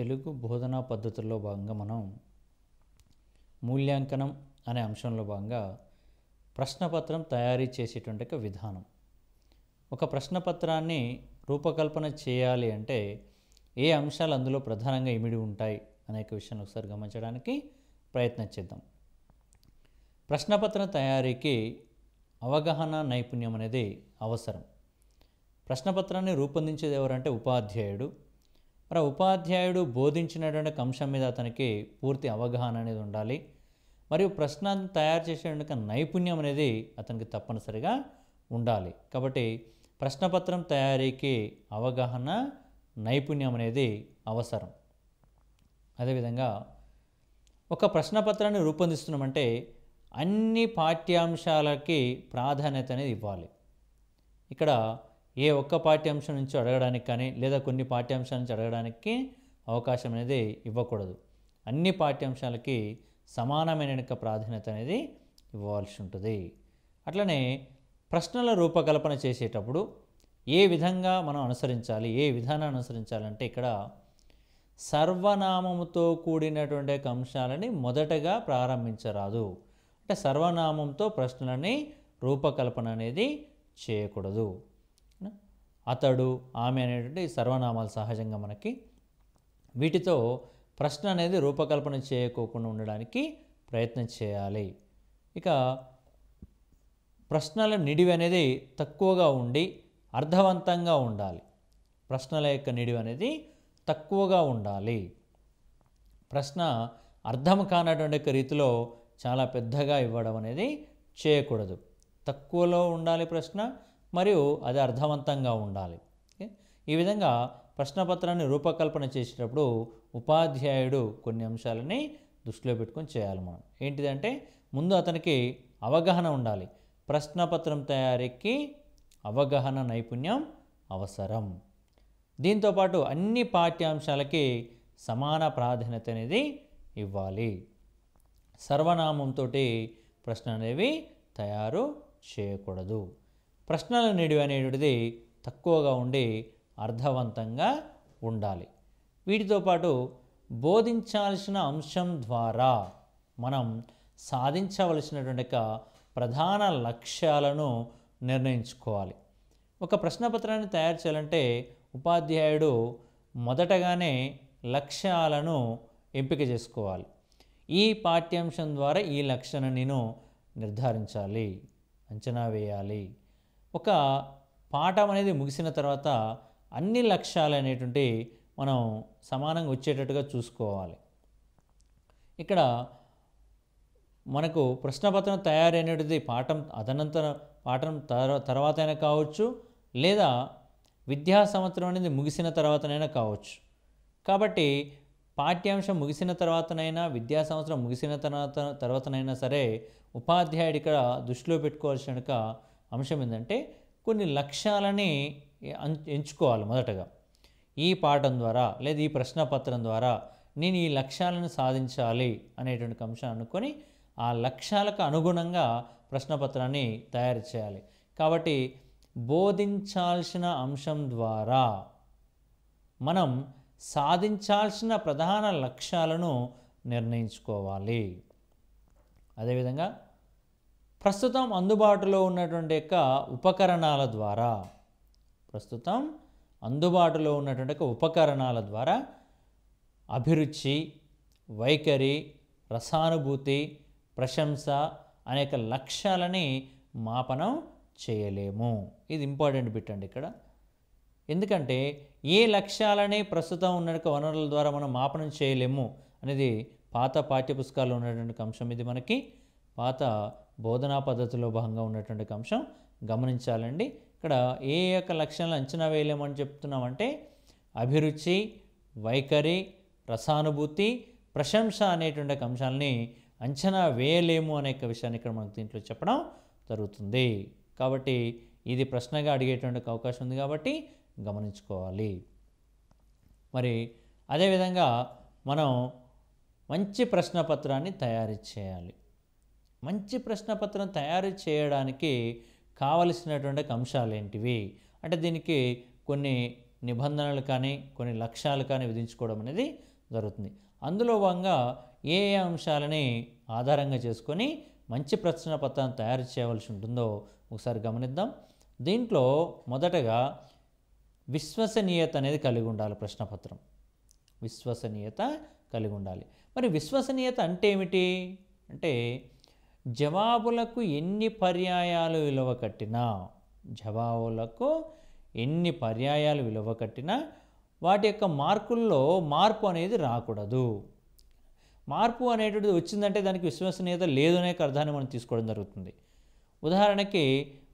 తెలుగు బోధనా పద్ధతుల్లో భాగంగా మనం మూల్యాంకనం అనే అంశంలో భాగంగా ప్రశ్నపత్రం తయారీ చేసేటువంటి ఒక విధానం ఒక ప్రశ్నపత్రాన్ని రూపకల్పన చేయాలి అంటే ఏ అంశాలు అందులో ప్రధానంగా ఇమిడి ఉంటాయి అనేక విషయాన్ని ఒకసారి గమనించడానికి ప్రయత్నం చేద్దాం ప్రశ్నపత్రం తయారీకి అవగాహన నైపుణ్యం అనేది అవసరం ప్రశ్నపత్రాన్ని రూపొందించేది ఎవరంటే ఉపాధ్యాయుడు మరి ఉపాధ్యాయుడు బోధించినటువంటి అంశం మీద అతనికి పూర్తి అవగాహన అనేది ఉండాలి మరియు ప్రశ్న తయారు చేసేటువంటి నైపుణ్యం అనేది అతనికి తప్పనిసరిగా ఉండాలి కాబట్టి ప్రశ్నపత్రం తయారీకి అవగాహన నైపుణ్యం అనేది అవసరం అదేవిధంగా ఒక ప్రశ్నపత్రాన్ని రూపొందిస్తున్నామంటే అన్ని పాఠ్యాంశాలకి ప్రాధాన్యత అనేది ఇవ్వాలి ఇక్కడ ఏ ఒక్క పాఠ్యాంశం నుంచి అడగడానికి కానీ లేదా కొన్ని పాఠ్యాంశాల నుంచి అడగడానికి అవకాశం అనేది ఇవ్వకూడదు అన్ని పాఠ్యాంశాలకి సమానమైన ప్రాధాన్యత అనేది ఇవ్వాల్సి ఉంటుంది అట్లనే ప్రశ్నల రూపకల్పన చేసేటప్పుడు ఏ విధంగా మనం అనుసరించాలి ఏ విధానాన్ని అనుసరించాలంటే ఇక్కడ సర్వనామముతో కూడినటువంటి అంశాలని మొదటగా ప్రారంభించరాదు అంటే సర్వనామంతో ప్రశ్నలని రూపకల్పన అనేది చేయకూడదు అతడు ఆమె అనేటువంటి సర్వనామాలు సహజంగా మనకి వీటితో ప్రశ్న అనేది రూపకల్పన చేయకోకుండా ఉండడానికి ప్రయత్నం చేయాలి ఇక ప్రశ్నల నిడివి అనేది తక్కువగా ఉండి అర్థవంతంగా ఉండాలి ప్రశ్నల యొక్క నిడివి అనేది తక్కువగా ఉండాలి ప్రశ్న అర్థం కానటువంటి రీతిలో చాలా పెద్దగా ఇవ్వడం అనేది చేయకూడదు తక్కువలో ఉండాలి ప్రశ్న మరియు అది అర్థవంతంగా ఉండాలి ఈ విధంగా ప్రశ్నపత్రాన్ని రూపకల్పన చేసేటప్పుడు ఉపాధ్యాయుడు కొన్ని అంశాలని దృష్టిలో పెట్టుకొని చేయాలి మనం ఏంటిదంటే ముందు అతనికి అవగాహన ఉండాలి ప్రశ్నపత్రం తయారీకి అవగాహన నైపుణ్యం అవసరం దీంతోపాటు అన్ని పాఠ్యాంశాలకి సమాన ప్రాధాన్యత అనేది ఇవ్వాలి సర్వనామంతో ప్రశ్న అనేవి తయారు చేయకూడదు ప్రశ్నల నేడు అనేటువంటిది తక్కువగా ఉండి అర్థవంతంగా ఉండాలి వీటితో పాటు బోధించాల్సిన అంశం ద్వారా మనం సాధించవలసినటువంటి ప్రధాన లక్ష్యాలను నిర్ణయించుకోవాలి ఒక ప్రశ్నపత్రాన్ని తయారు చేయాలంటే ఉపాధ్యాయుడు మొదటగానే లక్ష్యాలను ఎంపిక చేసుకోవాలి ఈ పాఠ్యాంశం ద్వారా ఈ లక్ష్యాన్ని నేను నిర్ధారించాలి అంచనా వేయాలి ఒక పాఠం అనేది ముగిసిన తర్వాత అన్ని లక్ష్యాలు అనేటువంటి మనం సమానంగా వచ్చేటట్టుగా చూసుకోవాలి ఇక్కడ మనకు ప్రశ్నపత్రం తయారైనది పాఠం అదనంతర పాఠం తర్వాత తర్వాతైనా కావచ్చు లేదా విద్యా సంవత్సరం అనేది ముగిసిన తర్వాతనైనా కావచ్చు కాబట్టి పాఠ్యాంశం ముగిసిన తర్వాతనైనా విద్యా సంవత్సరం ముగిసిన తర్వాత తర్వాతనైనా సరే ఉపాధ్యాయుడు ఇక్కడ దృష్టిలో పెట్టుకోవాల్సినక అంశం ఏంటంటే కొన్ని లక్ష్యాలని ఎంచుకోవాలి మొదటగా ఈ పాఠం ద్వారా లేదా ఈ ప్రశ్నపత్రం ద్వారా నేను ఈ లక్ష్యాలను సాధించాలి అనేటువంటి అంశాన్ని అనుకొని ఆ లక్ష్యాలకు అనుగుణంగా ప్రశ్నపత్రాన్ని తయారు చేయాలి కాబట్టి బోధించాల్సిన అంశం ద్వారా మనం సాధించాల్సిన ప్రధాన లక్ష్యాలను నిర్ణయించుకోవాలి అదేవిధంగా ప్రస్తుతం అందుబాటులో ఉన్నటువంటి యొక్క ఉపకరణాల ద్వారా ప్రస్తుతం అందుబాటులో ఉన్నటువంటి ఉపకరణాల ద్వారా అభిరుచి వైఖరి రసానుభూతి ప్రశంస అనేక లక్ష్యాలని మాపనం చేయలేము ఇది ఇంపార్టెంట్ బిట్ అండి ఇక్కడ ఎందుకంటే ఏ లక్ష్యాలని ప్రస్తుతం ఉన్న వనరుల ద్వారా మనం మాపనం చేయలేము అనేది పాత పాఠ్యపుస్తకాల్లో ఉన్నటువంటి అంశం ఇది మనకి పాత బోధనా పద్ధతిలో భాగంగా ఉన్నటువంటి అంశం గమనించాలండి ఇక్కడ ఏ యొక్క లక్షణాలు అంచనా వేయలేమని చెప్తున్నామంటే అభిరుచి వైఖరి రసానుభూతి ప్రశంస అనేటువంటి అంశాలని అంచనా వేయలేము అనే విషయాన్ని ఇక్కడ మనకు దీంట్లో చెప్పడం జరుగుతుంది కాబట్టి ఇది ప్రశ్నగా అడిగేటువంటి అవకాశం ఉంది కాబట్టి గమనించుకోవాలి మరి అదేవిధంగా మనం మంచి ప్రశ్నపత్రాన్ని తయారు చేయాలి మంచి ప్రశ్నపత్రం తయారు చేయడానికి కావలసినటువంటి అంశాలు ఏంటివి అంటే దీనికి కొన్ని నిబంధనలు కానీ కొన్ని లక్ష్యాలు కానీ విధించుకోవడం అనేది జరుగుతుంది అందులో భాగంగా ఏ ఏ అంశాలని ఆధారంగా చేసుకొని మంచి ప్రశ్న పత్రాన్ని తయారు చేయవలసి ఉంటుందో ఒకసారి గమనిద్దాం దీంట్లో మొదటగా విశ్వసనీయత అనేది కలిగి ఉండాలి ప్రశ్నపత్రం విశ్వసనీయత కలిగి ఉండాలి మరి విశ్వసనీయత అంటే ఏమిటి అంటే జవాబులకు ఎన్ని పర్యాయాలు విలువ కట్టినా జవాబులకు ఎన్ని పర్యాయాలు విలువ కట్టినా వాటి యొక్క మార్కుల్లో మార్పు అనేది రాకూడదు మార్పు అనేటువంటిది వచ్చిందంటే దానికి విశ్వసనీయత లేదనే అర్థాన్ని మనం తీసుకోవడం జరుగుతుంది ఉదాహరణకి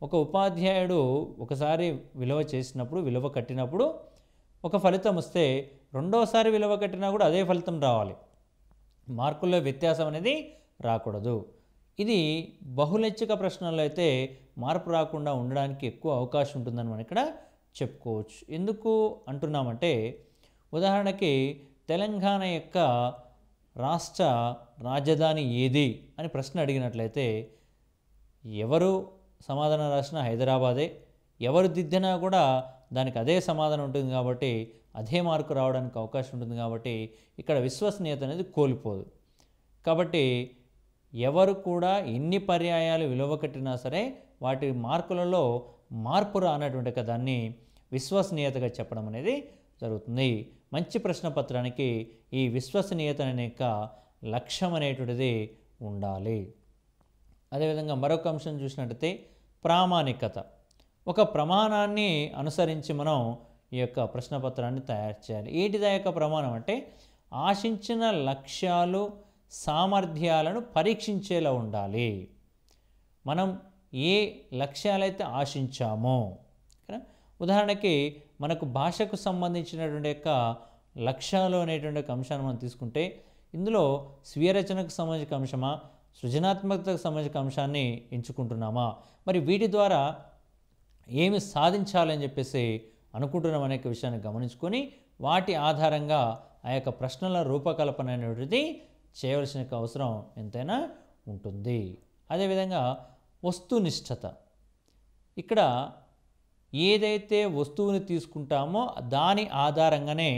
ఒక ఉపాధ్యాయుడు ఒకసారి విలువ చేసినప్పుడు విలువ కట్టినప్పుడు ఒక ఫలితం వస్తే రెండోసారి విలువ కట్టినా కూడా అదే ఫలితం రావాలి మార్కుల్లో వ్యత్యాసం అనేది రాకూడదు ఇది బహులెచ్చక ప్రశ్నల్లో అయితే మార్పు రాకుండా ఉండడానికి ఎక్కువ అవకాశం ఉంటుందని మనం ఇక్కడ చెప్పుకోవచ్చు ఎందుకు అంటున్నామంటే ఉదాహరణకి తెలంగాణ యొక్క రాష్ట్ర రాజధాని ఏది అని ప్రశ్న అడిగినట్లయితే ఎవరు సమాధానం రాసినా హైదరాబాదే ఎవరు దిద్దినా కూడా దానికి అదే సమాధానం ఉంటుంది కాబట్టి అదే మార్కు రావడానికి అవకాశం ఉంటుంది కాబట్టి ఇక్కడ విశ్వసనీయత అనేది కోల్పోదు కాబట్టి ఎవరు కూడా ఎన్ని పర్యాయాలు విలువ కట్టినా సరే వాటి మార్కులలో మార్పు రానటువంటి దాన్ని విశ్వసనీయతగా చెప్పడం అనేది జరుగుతుంది మంచి ప్రశ్న పత్రానికి ఈ విశ్వసనీయత అనే యొక్క లక్ష్యం అనేటువంటిది ఉండాలి అదేవిధంగా మరొక అంశం చూసినట్టయితే ప్రామాణికత ఒక ప్రమాణాన్ని అనుసరించి మనం ఈ యొక్క ప్రశ్నపత్రాన్ని తయారు చేయాలి ఏంటిదా యొక్క ప్రమాణం అంటే ఆశించిన లక్ష్యాలు సామర్థ్యాలను పరీక్షించేలా ఉండాలి మనం ఏ లక్ష్యాలైతే ఆశించామో ఉదాహరణకి మనకు భాషకు సంబంధించినటువంటి యొక్క లక్ష్యాలు అనేటువంటి ఒక అంశాన్ని మనం తీసుకుంటే ఇందులో స్వీయ రచనకు సంబంధించిన అంశమా సృజనాత్మకతకు సంబంధించిన అంశాన్ని ఎంచుకుంటున్నామా మరి వీటి ద్వారా ఏమి సాధించాలని చెప్పేసి అనుకుంటున్నాం అనే విషయాన్ని గమనించుకొని వాటి ఆధారంగా ఆ యొక్క ప్రశ్నల రూపకల్పన అనేటువంటిది చేయవలసిన అవసరం ఎంతైనా ఉంటుంది అదేవిధంగా వస్తునిష్టత ఇక్కడ ఏదైతే వస్తువుని తీసుకుంటామో దాని ఆధారంగానే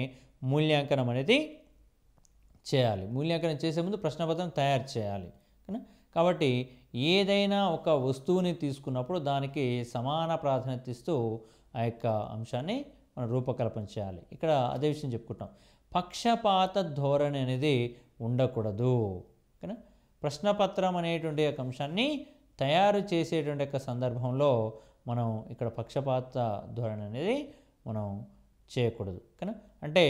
మూల్యాంకనం అనేది చేయాలి మూల్యాంకనం చేసే ముందు ప్రశ్నపత్రం తయారు చేయాలి కాబట్టి ఏదైనా ఒక వస్తువుని తీసుకున్నప్పుడు దానికి సమాన ప్రాధాన్యత ఇస్తూ ఆ యొక్క అంశాన్ని మనం రూపకల్పన చేయాలి ఇక్కడ అదే విషయం చెప్పుకుంటాం పక్షపాత ధోరణి అనేది ఉండకూడదు ఓకేనా ప్రశ్నపత్రం అనేటువంటి యొక్క అంశాన్ని తయారు చేసేటువంటి యొక్క సందర్భంలో మనం ఇక్కడ పక్షపాత ధోరణి అనేది మనం చేయకూడదు ఓకేనా అంటే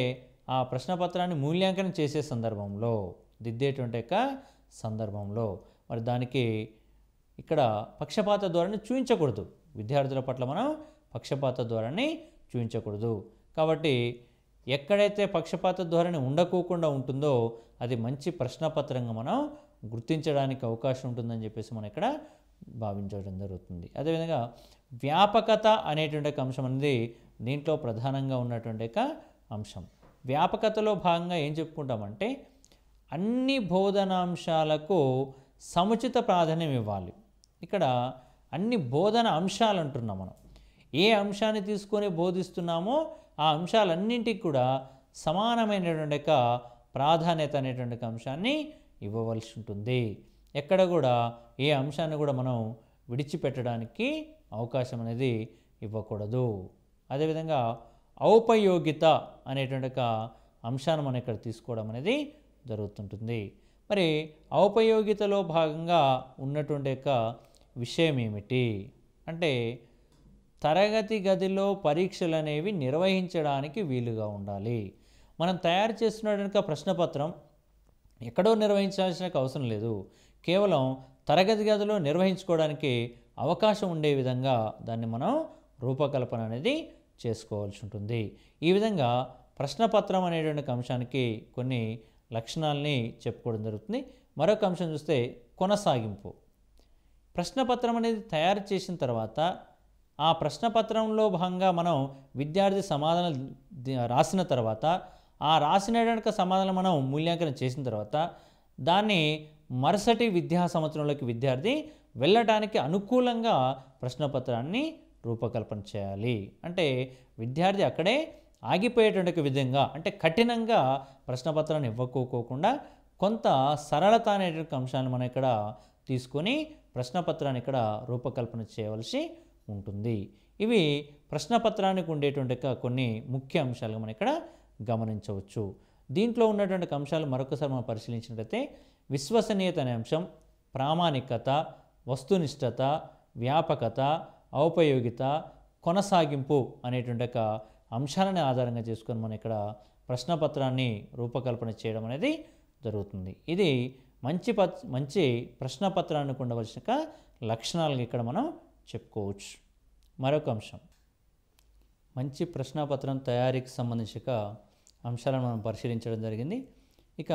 ఆ ప్రశ్నపత్రాన్ని మూల్యాంకనం చేసే సందర్భంలో దిద్దేటువంటి యొక్క సందర్భంలో మరి దానికి ఇక్కడ పక్షపాత ధోరణి చూపించకూడదు విద్యార్థుల పట్ల మనం పక్షపాత ధోరణి చూపించకూడదు కాబట్టి ఎక్కడైతే పక్షపాత ధోరణి ఉండకోకుండా ఉంటుందో అది మంచి ప్రశ్నపత్రంగా మనం గుర్తించడానికి అవకాశం ఉంటుందని చెప్పేసి మనం ఇక్కడ భావించడం జరుగుతుంది అదేవిధంగా వ్యాపకత అనేటువంటి అంశం అనేది దీంట్లో ప్రధానంగా ఉన్నటువంటి ఒక అంశం వ్యాపకతలో భాగంగా ఏం చెప్పుకుంటామంటే అన్ని బోధనాంశాలకు సముచిత ప్రాధాన్యం ఇవ్వాలి ఇక్కడ అన్ని బోధన అంశాలు అంటున్నాం మనం ఏ అంశాన్ని తీసుకొని బోధిస్తున్నామో ఆ అంశాలన్నింటికి కూడా సమానమైనటువంటి ప్రాధాన్యత అనేటువంటి అంశాన్ని ఇవ్వవలసి ఉంటుంది ఎక్కడ కూడా ఏ అంశాన్ని కూడా మనం విడిచిపెట్టడానికి అవకాశం అనేది ఇవ్వకూడదు అదేవిధంగా ఔపయోగిత అనేటువంటి అంశాన్ని మనం ఇక్కడ తీసుకోవడం అనేది జరుగుతుంటుంది మరి ఔపయోగితలో భాగంగా ఉన్నటువంటి యొక్క విషయం ఏమిటి అంటే తరగతి గదిలో పరీక్షలు అనేవి నిర్వహించడానికి వీలుగా ఉండాలి మనం తయారు చేస్తున్న ప్రశ్నపత్రం ఎక్కడో నిర్వహించాల్సిన అవసరం లేదు కేవలం తరగతి గదిలో నిర్వహించుకోవడానికి అవకాశం ఉండే విధంగా దాన్ని మనం రూపకల్పన అనేది చేసుకోవాల్సి ఉంటుంది ఈ విధంగా ప్రశ్నపత్రం అనేటువంటి అంశానికి కొన్ని లక్షణాలని చెప్పుకోవడం జరుగుతుంది మరొక అంశం చూస్తే కొనసాగింపు ప్రశ్నపత్రం అనేది తయారు చేసిన తర్వాత ఆ ప్రశ్నపత్రంలో భాగంగా మనం విద్యార్థి సమాధానం రాసిన తర్వాత ఆ రాసిన సమాధానం మనం మూల్యాంకనం చేసిన తర్వాత దాన్ని మరుసటి విద్యా సంవత్సరంలోకి విద్యార్థి వెళ్ళటానికి అనుకూలంగా ప్రశ్నపత్రాన్ని రూపకల్పన చేయాలి అంటే విద్యార్థి అక్కడే ఆగిపోయేటువంటి విధంగా అంటే కఠినంగా ప్రశ్నపత్రాన్ని ఇవ్వకోకుండా కొంత సరళత అనేటువంటి అంశాన్ని మనం ఇక్కడ తీసుకొని ప్రశ్నపత్రాన్ని ఇక్కడ రూపకల్పన చేయవలసి ఉంటుంది ఇవి ప్రశ్నపత్రానికి ఉండేటువంటి కొన్ని ముఖ్య అంశాలుగా మనం ఇక్కడ గమనించవచ్చు దీంట్లో ఉన్నటువంటి అంశాలు మరొకసారి మనం పరిశీలించినట్లయితే విశ్వసనీయత అనే అంశం ప్రామాణికత వస్తునిష్టత వ్యాపకత ఔపయోగిత కొనసాగింపు అనేటువంటి ఒక ఆధారంగా చేసుకొని మనం ఇక్కడ ప్రశ్నపత్రాన్ని రూపకల్పన చేయడం అనేది జరుగుతుంది ఇది మంచి మంచి ప్రశ్నపత్రానికి ఉండవలసిన లక్షణాలను ఇక్కడ మనం చెప్పుకోవచ్చు మరొక అంశం మంచి ప్రశ్నపత్రం తయారీకి సంబంధించిన అంశాలను మనం పరిశీలించడం జరిగింది ఇక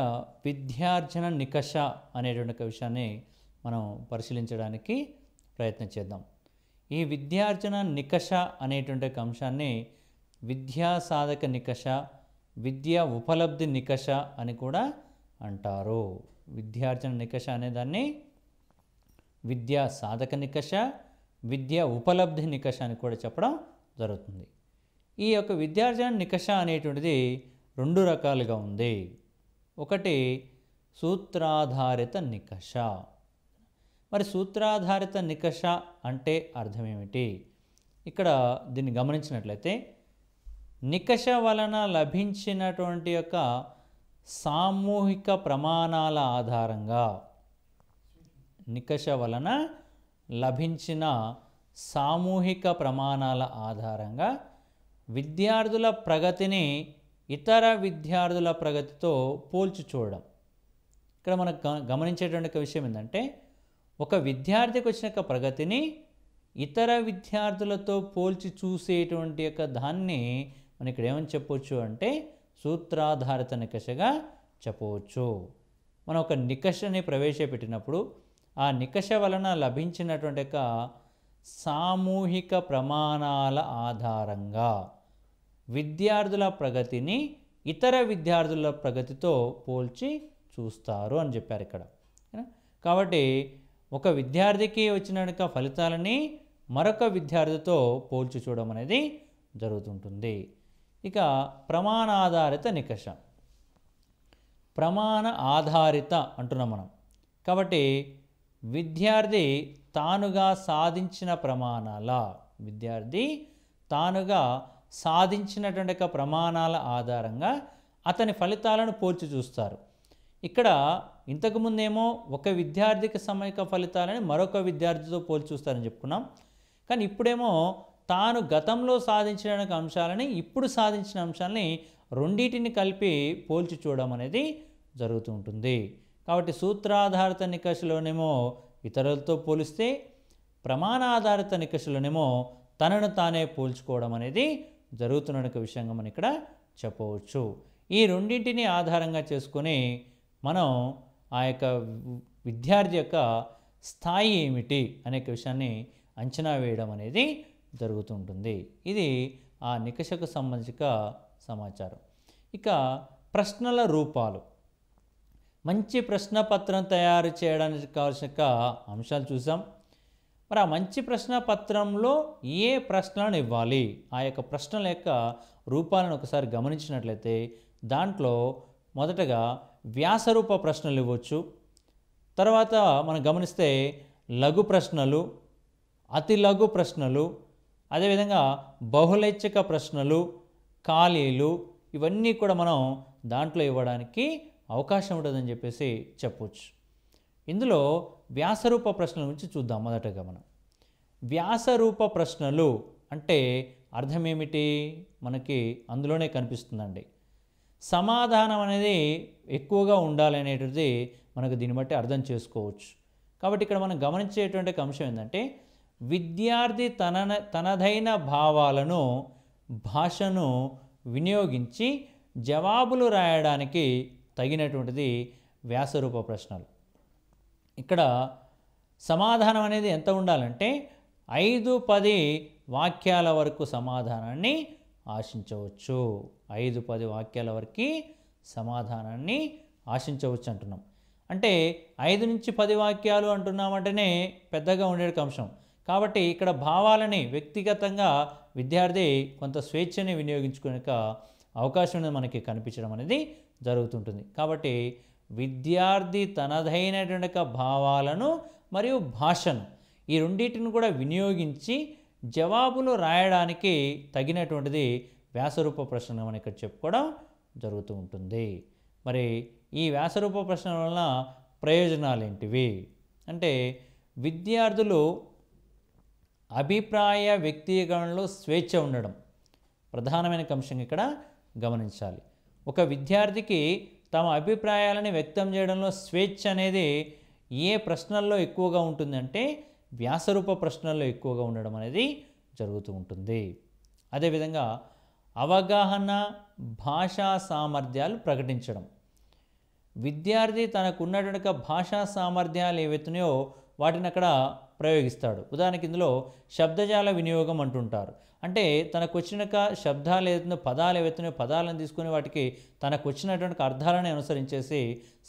విద్యార్జన నికష అనేటువంటి ఒక విషయాన్ని మనం పరిశీలించడానికి ప్రయత్నం చేద్దాం ఈ విద్యార్జన నికష అనేటువంటి ఒక అంశాన్ని విద్యా సాధక నికష విద్యా ఉపలబ్ధి నికష అని కూడా అంటారు విద్యార్జన నికష అనేదాన్ని విద్యా సాధక నికష విద్య ఉపలబ్ధి నికష అని కూడా చెప్పడం జరుగుతుంది ఈ యొక్క విద్యార్జన నికష అనేటువంటిది రెండు రకాలుగా ఉంది ఒకటి సూత్రాధారిత నికష మరి సూత్రాధారిత నికష అంటే అర్థం ఏమిటి ఇక్కడ దీన్ని గమనించినట్లయితే నికష వలన లభించినటువంటి యొక్క సామూహిక ప్రమాణాల ఆధారంగా నికష వలన లభించిన సామూహిక ప్రమాణాల ఆధారంగా విద్యార్థుల ప్రగతిని ఇతర విద్యార్థుల ప్రగతితో పోల్చి చూడడం ఇక్కడ మనకు గమనించేటువంటి విషయం ఏంటంటే ఒక విద్యార్థికి వచ్చిన యొక్క ప్రగతిని ఇతర విద్యార్థులతో పోల్చి చూసేటువంటి యొక్క దాన్ని మనం ఇక్కడ ఏమని చెప్పవచ్చు అంటే సూత్రాధారిత నికషగా చెప్పవచ్చు మనం ఒక నికషని ప్రవేశపెట్టినప్పుడు ఆ నికష వలన లభించినటువంటి యొక్క సామూహిక ప్రమాణాల ఆధారంగా విద్యార్థుల ప్రగతిని ఇతర విద్యార్థుల ప్రగతితో పోల్చి చూస్తారు అని చెప్పారు ఇక్కడ కాబట్టి ఒక విద్యార్థికి వచ్చిన ఫలితాలని మరొక విద్యార్థితో పోల్చి చూడడం అనేది జరుగుతుంటుంది ఇక ప్రమాణాధారిత నికష ప్రమాణ ఆధారిత అంటున్నాం మనం కాబట్టి విద్యార్థి తానుగా సాధించిన ప్రమాణాల విద్యార్థి తానుగా సాధించినటువంటి ప్రమాణాల ఆధారంగా అతని ఫలితాలను పోల్చి చూస్తారు ఇక్కడ ఇంతకుముందేమో ఒక విద్యార్థికి సమయక ఫలితాలని మరొక విద్యార్థితో పోల్చి చూస్తారని చెప్పుకున్నాం కానీ ఇప్పుడేమో తాను గతంలో సాధించిన అంశాలని ఇప్పుడు సాధించిన అంశాలని రెండింటిని కలిపి పోల్చి చూడడం అనేది జరుగుతూ ఉంటుంది కాబట్టి సూత్రాధారిత నికషలోనేమో ఇతరులతో పోలిస్తే ప్రమాణాధారిత నికషలోనేమో తనను తానే పోల్చుకోవడం అనేది జరుగుతున్న విషయంగా మనం ఇక్కడ చెప్పవచ్చు ఈ రెండింటిని ఆధారంగా చేసుకొని మనం ఆ యొక్క విద్యార్థి యొక్క స్థాయి ఏమిటి అనే విషయాన్ని అంచనా వేయడం అనేది జరుగుతుంటుంది ఇది ఆ నికషకు సంబంధించిన సమాచారం ఇక ప్రశ్నల రూపాలు మంచి ప్రశ్నపత్రం తయారు చేయడానికి కావాల్సిన అంశాలు చూసాం మరి ఆ మంచి ప్రశ్నపత్రంలో ఏ ప్రశ్నలను ఇవ్వాలి ఆ యొక్క ప్రశ్నల యొక్క రూపాలను ఒకసారి గమనించినట్లయితే దాంట్లో మొదటగా వ్యాసరూప ప్రశ్నలు ఇవ్వచ్చు తర్వాత మనం గమనిస్తే లఘు ప్రశ్నలు అతి లఘు ప్రశ్నలు అదేవిధంగా బహులైచ్ఛక ప్రశ్నలు ఖాళీలు ఇవన్నీ కూడా మనం దాంట్లో ఇవ్వడానికి అవకాశం ఉండదని చెప్పేసి చెప్పవచ్చు ఇందులో వ్యాసరూప ప్రశ్నల గురించి చూద్దాం మొదటగా మనం వ్యాసరూప ప్రశ్నలు అంటే అర్థం ఏమిటి మనకి అందులోనే కనిపిస్తుందండి సమాధానం అనేది ఎక్కువగా ఉండాలనేటిది మనకు దీన్ని బట్టి అర్థం చేసుకోవచ్చు కాబట్టి ఇక్కడ మనం గమనించేటువంటి అంశం ఏంటంటే విద్యార్థి తన తనదైన భావాలను భాషను వినియోగించి జవాబులు రాయడానికి తగినటువంటిది వ్యాసరూప ప్రశ్నలు ఇక్కడ సమాధానం అనేది ఎంత ఉండాలంటే ఐదు పది వాక్యాల వరకు సమాధానాన్ని ఆశించవచ్చు ఐదు పది వాక్యాల వరకు సమాధానాన్ని ఆశించవచ్చు అంటున్నాం అంటే ఐదు నుంచి పది వాక్యాలు అంటున్నామంటేనే పెద్దగా ఉండే అంశం కాబట్టి ఇక్కడ భావాలని వ్యక్తిగతంగా విద్యార్థి కొంత స్వేచ్ఛని వినియోగించుకునే అవకాశం అనేది మనకి కనిపించడం అనేది జరుగుతుంటుంది కాబట్టి విద్యార్థి తనదైనటువంటి భావాలను మరియు భాషను ఈ రెండింటిని కూడా వినియోగించి జవాబులు రాయడానికి తగినటువంటిది వ్యాసరూప ప్రశ్న మనం ఇక్కడ చెప్పుకోవడం జరుగుతూ ఉంటుంది మరి ఈ వ్యాసరూప ప్రశ్న వలన ప్రయోజనాలు ఏంటివి అంటే విద్యార్థులు అభిప్రాయ వ్యక్తీకరణలో స్వేచ్ఛ ఉండడం ప్రధానమైన అంశం ఇక్కడ గమనించాలి ఒక విద్యార్థికి తమ అభిప్రాయాలని వ్యక్తం చేయడంలో స్వేచ్ఛ అనేది ఏ ప్రశ్నల్లో ఎక్కువగా ఉంటుందంటే వ్యాసరూప ప్రశ్నల్లో ఎక్కువగా ఉండడం అనేది జరుగుతూ ఉంటుంది అదేవిధంగా అవగాహన భాషా సామర్థ్యాలు ప్రకటించడం విద్యార్థి తనకున్నటువంటి భాషా సామర్థ్యాలు ఏవైతున్నాయో వాటిని అక్కడ ప్రయోగిస్తాడు ఉదాహరణకి ఇందులో శబ్దజాల వినియోగం అంటుంటారు అంటే తనకు వచ్చినాక శబ్దాలు ఏదైతే పదాలు ఏవైతున్నాయో పదాలను తీసుకుని వాటికి తనకు వచ్చినటువంటి అర్థాలని అనుసరించేసి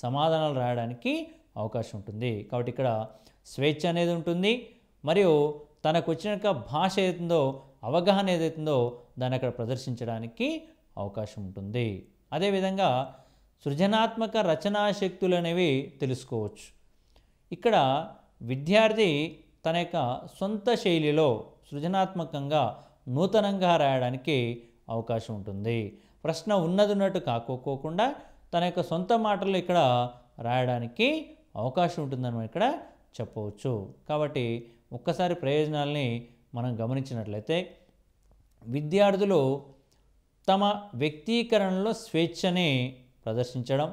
సమాధానాలు రాయడానికి అవకాశం ఉంటుంది కాబట్టి ఇక్కడ స్వేచ్ఛ అనేది ఉంటుంది మరియు తనకు వచ్చినాక భాష ఏదైతుందో అవగాహన ఏదైతుందో దాన్ని అక్కడ ప్రదర్శించడానికి అవకాశం ఉంటుంది అదేవిధంగా సృజనాత్మక రచనా శక్తులు అనేవి తెలుసుకోవచ్చు ఇక్కడ విద్యార్థి తన యొక్క సొంత శైలిలో సృజనాత్మకంగా నూతనంగా రాయడానికి అవకాశం ఉంటుంది ప్రశ్న ఉన్నదిన్నట్టు కాకోకోకుండా తన యొక్క సొంత మాటలు ఇక్కడ రాయడానికి అవకాశం ఉంటుందని మనం ఇక్కడ చెప్పవచ్చు కాబట్టి ఒక్కసారి ప్రయోజనాల్ని మనం గమనించినట్లయితే విద్యార్థులు తమ వ్యక్తీకరణలో స్వేచ్ఛని ప్రదర్శించడం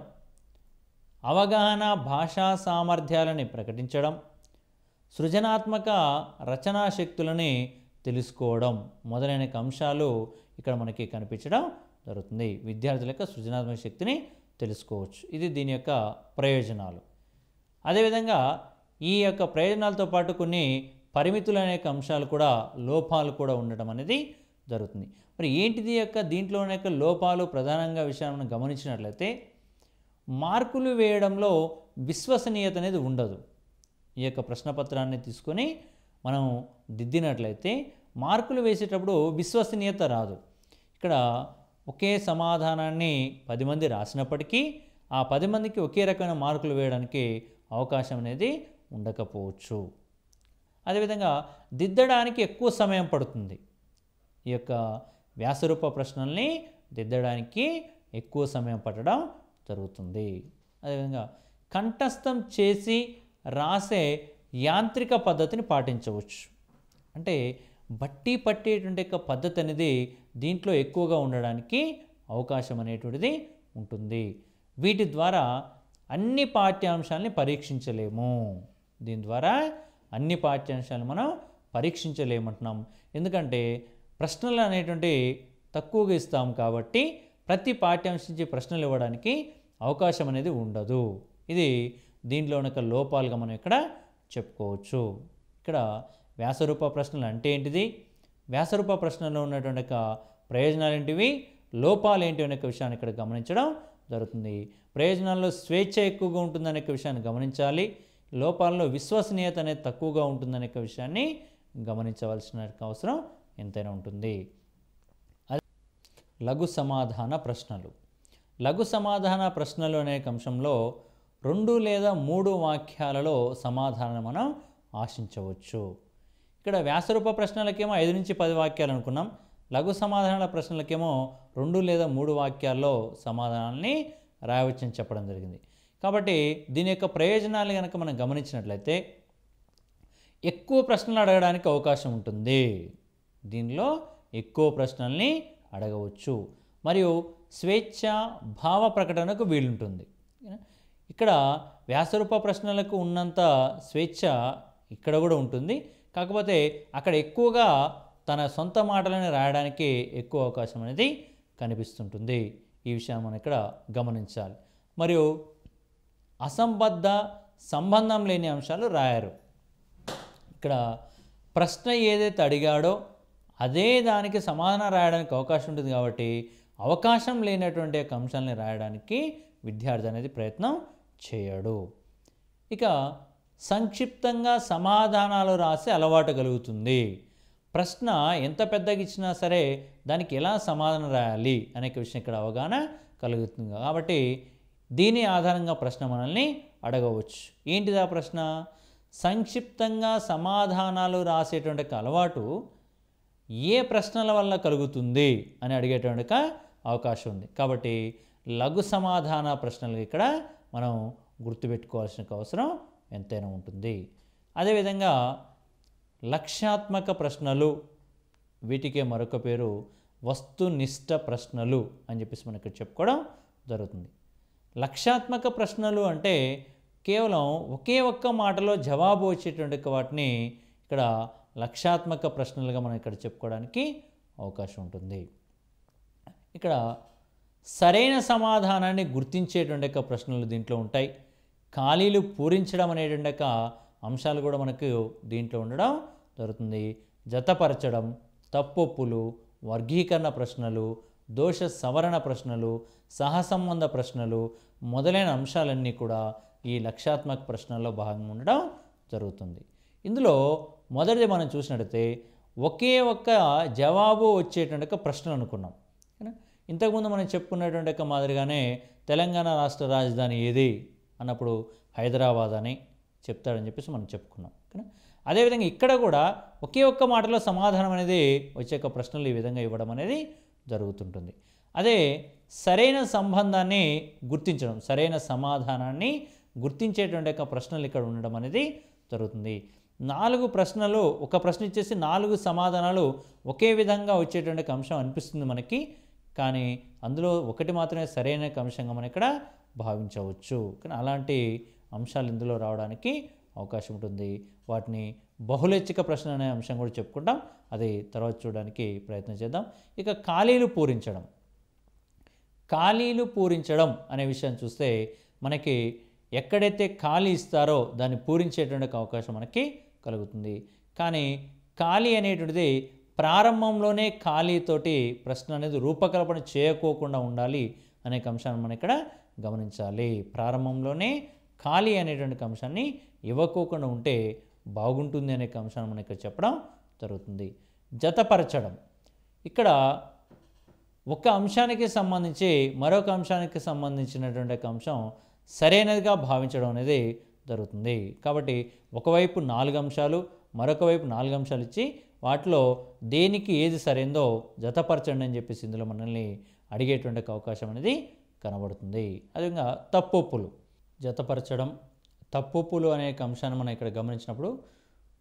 అవగాహన భాషా సామర్థ్యాలని ప్రకటించడం సృజనాత్మక రచనా శక్తులని తెలుసుకోవడం మొదలైన అంశాలు ఇక్కడ మనకి కనిపించడం జరుగుతుంది విద్యార్థుల యొక్క సృజనాత్మక శక్తిని తెలుసుకోవచ్చు ఇది దీని యొక్క ప్రయోజనాలు అదేవిధంగా ఈ యొక్క ప్రయోజనాలతో పాటు కొన్ని పరిమితులు అనేక అంశాలు కూడా లోపాలు కూడా ఉండటం అనేది జరుగుతుంది మరి ఏంటిది యొక్క దీంట్లో యొక్క లోపాలు ప్రధానంగా విషయాలను మనం గమనించినట్లయితే మార్కులు వేయడంలో విశ్వసనీయత అనేది ఉండదు ఈ యొక్క ప్రశ్నపత్రాన్ని తీసుకొని మనం దిద్దినట్లయితే మార్కులు వేసేటప్పుడు విశ్వసనీయత రాదు ఇక్కడ ఒకే సమాధానాన్ని పది మంది రాసినప్పటికీ ఆ పది మందికి ఒకే రకమైన మార్కులు వేయడానికి అవకాశం అనేది ఉండకపోవచ్చు అదేవిధంగా దిద్దడానికి ఎక్కువ సమయం పడుతుంది ఈ యొక్క వ్యాసరూప ప్రశ్నల్ని దిద్దడానికి ఎక్కువ సమయం పట్టడం జరుగుతుంది అదేవిధంగా కంఠస్థం చేసి రాసే యాంత్రిక పద్ధతిని పాటించవచ్చు అంటే బట్టి పట్టేటువంటి యొక్క పద్ధతి అనేది దీంట్లో ఎక్కువగా ఉండడానికి అవకాశం అనేటువంటిది ఉంటుంది వీటి ద్వారా అన్ని పాఠ్యాంశాలని పరీక్షించలేము దీని ద్వారా అన్ని పాఠ్యాంశాలను మనం పరీక్షించలేమంటున్నాం ఎందుకంటే ప్రశ్నలు అనేటువంటి తక్కువగా ఇస్తాం కాబట్టి ప్రతి పాఠ్యాంశించే ప్రశ్నలు ఇవ్వడానికి అవకాశం అనేది ఉండదు ఇది దీంట్లో ఉన్న లోపాలుగా మనం ఇక్కడ చెప్పుకోవచ్చు ఇక్కడ వ్యాసరూప ప్రశ్నలు అంటే ఏంటిది వ్యాసరూప ప్రశ్నలో ఉన్నటువంటి ప్రయోజనాలు ఏంటివి లోపాలు ఏంటి అనే విషయాన్ని ఇక్కడ గమనించడం జరుగుతుంది ప్రయోజనాల్లో స్వేచ్ఛ ఎక్కువగా ఉంటుందనే విషయాన్ని గమనించాలి లోపాలలో విశ్వసనీయత అనేది తక్కువగా ఉంటుందనే విషయాన్ని గమనించవలసిన అవసరం ఎంతైనా ఉంటుంది లఘు సమాధాన ప్రశ్నలు లఘు సమాధాన ప్రశ్నలు అనే అంశంలో రెండు లేదా మూడు వాక్యాలలో సమాధానం మనం ఆశించవచ్చు ఇక్కడ వ్యాసరూప ప్రశ్నలకేమో ఐదు నుంచి పది వాక్యాలు అనుకున్నాం లఘు సమాధానాల ప్రశ్నలకేమో రెండు లేదా మూడు వాక్యాల్లో సమాధానాన్ని రాయవచ్చని చెప్పడం జరిగింది కాబట్టి దీని యొక్క ప్రయోజనాలు కనుక మనం గమనించినట్లయితే ఎక్కువ ప్రశ్నలు అడగడానికి అవకాశం ఉంటుంది దీనిలో ఎక్కువ ప్రశ్నల్ని అడగవచ్చు మరియు స్వేచ్ఛ భావ ప్రకటనకు వీలుంటుంది ఇక్కడ వ్యాసరూప ప్రశ్నలకు ఉన్నంత స్వేచ్ఛ ఇక్కడ కూడా ఉంటుంది కాకపోతే అక్కడ ఎక్కువగా తన సొంత మాటలను రాయడానికి ఎక్కువ అవకాశం అనేది కనిపిస్తుంటుంది ఈ విషయం మనం ఇక్కడ గమనించాలి మరియు అసంబద్ధ సంబంధం లేని అంశాలు రాయరు ఇక్కడ ప్రశ్న ఏదైతే అడిగాడో అదే దానికి సమాధానం రాయడానికి అవకాశం ఉంటుంది కాబట్టి అవకాశం లేనటువంటి యొక్క అంశాలని రాయడానికి విద్యార్థి అనేది ప్రయత్నం చేయడు ఇక సంక్షిప్తంగా సమాధానాలు రాసే అలవాటు కలుగుతుంది ప్రశ్న ఎంత పెద్దగా ఇచ్చినా సరే దానికి ఎలా సమాధానం రాయాలి అనే విషయం ఇక్కడ అవగాహన కలుగుతుంది కాబట్టి దీని ఆధారంగా ప్రశ్న మనల్ని అడగవచ్చు ఏంటిది ఆ ప్రశ్న సంక్షిప్తంగా సమాధానాలు రాసేటువంటి అలవాటు ఏ ప్రశ్నల వల్ల కలుగుతుంది అని అడిగేటువంటి అవకాశం ఉంది కాబట్టి లఘు సమాధాన ప్రశ్నలు ఇక్కడ మనం గుర్తుపెట్టుకోవాల్సిన అవసరం ఎంతైనా ఉంటుంది అదేవిధంగా లక్ష్యాత్మక ప్రశ్నలు వీటికే మరొక పేరు వస్తునిష్ట ప్రశ్నలు అని చెప్పేసి మనం ఇక్కడ చెప్పుకోవడం జరుగుతుంది లక్ష్యాత్మక ప్రశ్నలు అంటే కేవలం ఒకే ఒక్క మాటలో జవాబు వచ్చేటువంటి వాటిని ఇక్కడ లక్ష్యాత్మక ప్రశ్నలుగా మనం ఇక్కడ చెప్పుకోవడానికి అవకాశం ఉంటుంది ఇక్కడ సరైన సమాధానాన్ని గుర్తించేటువంటి యొక్క ప్రశ్నలు దీంట్లో ఉంటాయి ఖాళీలు పూరించడం అనేటువంటి యొక్క అంశాలు కూడా మనకు దీంట్లో ఉండడం జరుగుతుంది జతపరచడం తప్పొప్పులు వర్గీకరణ ప్రశ్నలు దోష సవరణ ప్రశ్నలు సహసంబంధ ప్రశ్నలు మొదలైన అంశాలన్నీ కూడా ఈ లక్ష్యాత్మక ప్రశ్నల్లో భాగంగా ఉండడం జరుగుతుంది ఇందులో మొదటిది మనం చూసినట్లయితే ఒకే ఒక్క జవాబు వచ్చేటువంటి ప్రశ్నలు అనుకున్నాం ఇంతకుముందు మనం చెప్పుకున్నటువంటి యొక్క మాదిరిగానే తెలంగాణ రాష్ట్ర రాజధాని ఏది అన్నప్పుడు హైదరాబాద్ అని చెప్తాడని చెప్పేసి మనం చెప్పుకున్నాం ఓకేనా అదేవిధంగా ఇక్కడ కూడా ఒకే ఒక్క మాటలో సమాధానం అనేది వచ్చే ప్రశ్నలు ఈ విధంగా ఇవ్వడం అనేది జరుగుతుంటుంది అదే సరైన సంబంధాన్ని గుర్తించడం సరైన సమాధానాన్ని గుర్తించేటువంటి యొక్క ప్రశ్నలు ఇక్కడ ఉండడం అనేది జరుగుతుంది నాలుగు ప్రశ్నలు ఒక ప్రశ్న ఇచ్చేసి నాలుగు సమాధానాలు ఒకే విధంగా వచ్చేటువంటి అంశం అనిపిస్తుంది మనకి కానీ అందులో ఒకటి మాత్రమే సరైన అంశంగా మనం ఇక్కడ భావించవచ్చు కానీ అలాంటి అంశాలు ఇందులో రావడానికి అవకాశం ఉంటుంది వాటిని బహుళైచ్ఛిక ప్రశ్న అనే అంశం కూడా చెప్పుకుంటాం అది తర్వాత చూడడానికి ప్రయత్నం చేద్దాం ఇక ఖాళీలు పూరించడం ఖాళీలు పూరించడం అనే విషయం చూస్తే మనకి ఎక్కడైతే ఖాళీ ఇస్తారో దాన్ని పూరించేటువంటి అవకాశం మనకి కలుగుతుంది కానీ ఖాళీ అనేటువంటిది ప్రారంభంలోనే ఖాళీతోటి ప్రశ్న అనేది రూపకల్పన చేయకోకుండా ఉండాలి అనే అంశాన్ని మనం ఇక్కడ గమనించాలి ప్రారంభంలోనే ఖాళీ అనేటువంటి అంశాన్ని ఇవ్వకోకుండా ఉంటే బాగుంటుంది అనే అంశాన్ని మనం ఇక్కడ చెప్పడం జరుగుతుంది జతపరచడం ఇక్కడ ఒక అంశానికి సంబంధించి మరొక అంశానికి సంబంధించినటువంటి అంశం సరైనదిగా భావించడం అనేది జరుగుతుంది కాబట్టి ఒకవైపు నాలుగు అంశాలు మరొక వైపు నాలుగు అంశాలు ఇచ్చి వాటిలో దేనికి ఏది సరైందో జతపరచండి అని చెప్పేసి ఇందులో మనల్ని అడిగేటువంటి అవకాశం అనేది కనబడుతుంది అదేవిధంగా తప్పుప్పులు జతపరచడం తప్పుప్పులు అనే అంశాన్ని మనం ఇక్కడ గమనించినప్పుడు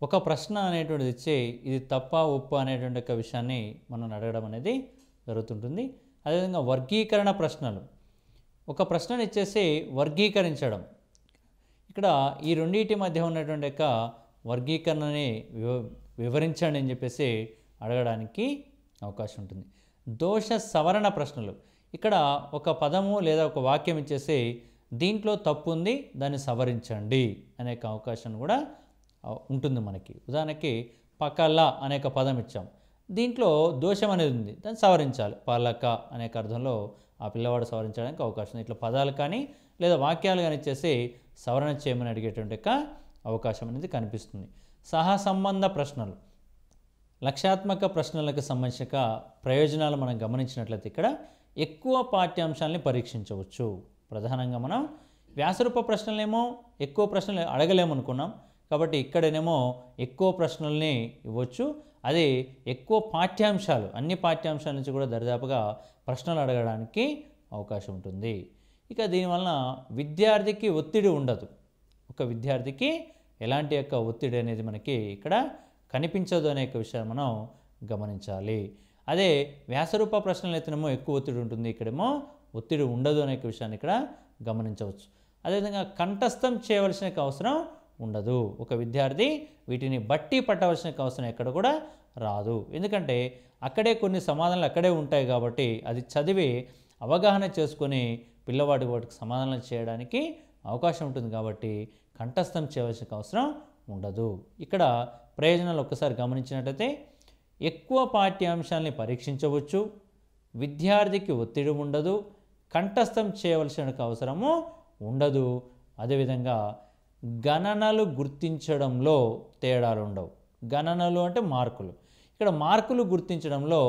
ఒక ప్రశ్న అనేటువంటిది ఇచ్చి ఇది తప్ప ఉప్పు అనేటువంటి ఒక విషయాన్ని మనం అడగడం అనేది జరుగుతుంటుంది అదేవిధంగా వర్గీకరణ ప్రశ్నలు ఒక ప్రశ్నను ఇచ్చేసి వర్గీకరించడం ఇక్కడ ఈ రెండింటి మధ్య ఉన్నటువంటి యొక్క వర్గీకరణని వివరించండి అని చెప్పేసి అడగడానికి అవకాశం ఉంటుంది దోష సవరణ ప్రశ్నలు ఇక్కడ ఒక పదము లేదా ఒక వాక్యం ఇచ్చేసి దీంట్లో తప్పు ఉంది దాన్ని సవరించండి అనే అవకాశం కూడా ఉంటుంది మనకి ఉదాహరణకి పకల అనేక పదం ఇచ్చాం దీంట్లో దోషం అనేది ఉంది దాన్ని సవరించాలి పలక అనేక అర్థంలో ఆ పిల్లవాడు సవరించడానికి అవకాశం ఇట్లా పదాలు కానీ లేదా వాక్యాలు కానీ ఇచ్చేసి సవరణ చేయమని అడిగేటువంటి యొక్క అవకాశం అనేది కనిపిస్తుంది సహసంబంధ ప్రశ్నలు లక్ష్యాత్మక ప్రశ్నలకు సంబంధించిన ప్రయోజనాలు మనం గమనించినట్లయితే ఇక్కడ ఎక్కువ పాఠ్యాంశాలని పరీక్షించవచ్చు ప్రధానంగా మనం వ్యాసరూప ప్రశ్నలేమో ఎక్కువ ప్రశ్నలు అడగలేము అనుకున్నాం కాబట్టి ఇక్కడనేమో ఎక్కువ ప్రశ్నల్ని ఇవ్వచ్చు అదే ఎక్కువ పాఠ్యాంశాలు అన్ని పాఠ్యాంశాల నుంచి కూడా దరిదాపుగా ప్రశ్నలు అడగడానికి అవకాశం ఉంటుంది ఇక దీనివలన విద్యార్థికి ఒత్తిడి ఉండదు యొక్క విద్యార్థికి ఎలాంటి యొక్క ఒత్తిడి అనేది మనకి ఇక్కడ కనిపించదు అనే విషయాన్ని మనం గమనించాలి అదే వ్యాసరూప ప్రశ్నలు అయితేనేమో ఎక్కువ ఒత్తిడి ఉంటుంది ఇక్కడేమో ఒత్తిడి ఉండదు అనే విషయాన్ని ఇక్కడ గమనించవచ్చు అదేవిధంగా కంఠస్థం చేయవలసిన అవసరం ఉండదు ఒక విద్యార్థి వీటిని బట్టి పట్టవలసిన అవసరం ఎక్కడ కూడా రాదు ఎందుకంటే అక్కడే కొన్ని సమాధానాలు అక్కడే ఉంటాయి కాబట్టి అది చదివి అవగాహన చేసుకొని పిల్లవాడి వాటికి సమాధానాలు చేయడానికి అవకాశం ఉంటుంది కాబట్టి కంఠస్థం చేయవలసిన అవసరం ఉండదు ఇక్కడ ప్రయోజనాలు ఒక్కసారి గమనించినట్లయితే ఎక్కువ పాఠ్యాంశాలని పరీక్షించవచ్చు విద్యార్థికి ఒత్తిడి ఉండదు కంఠస్థం చేయవలసిన అవసరము ఉండదు అదేవిధంగా గణనలు గుర్తించడంలో తేడాలు ఉండవు గణనలు అంటే మార్కులు ఇక్కడ మార్కులు గుర్తించడంలో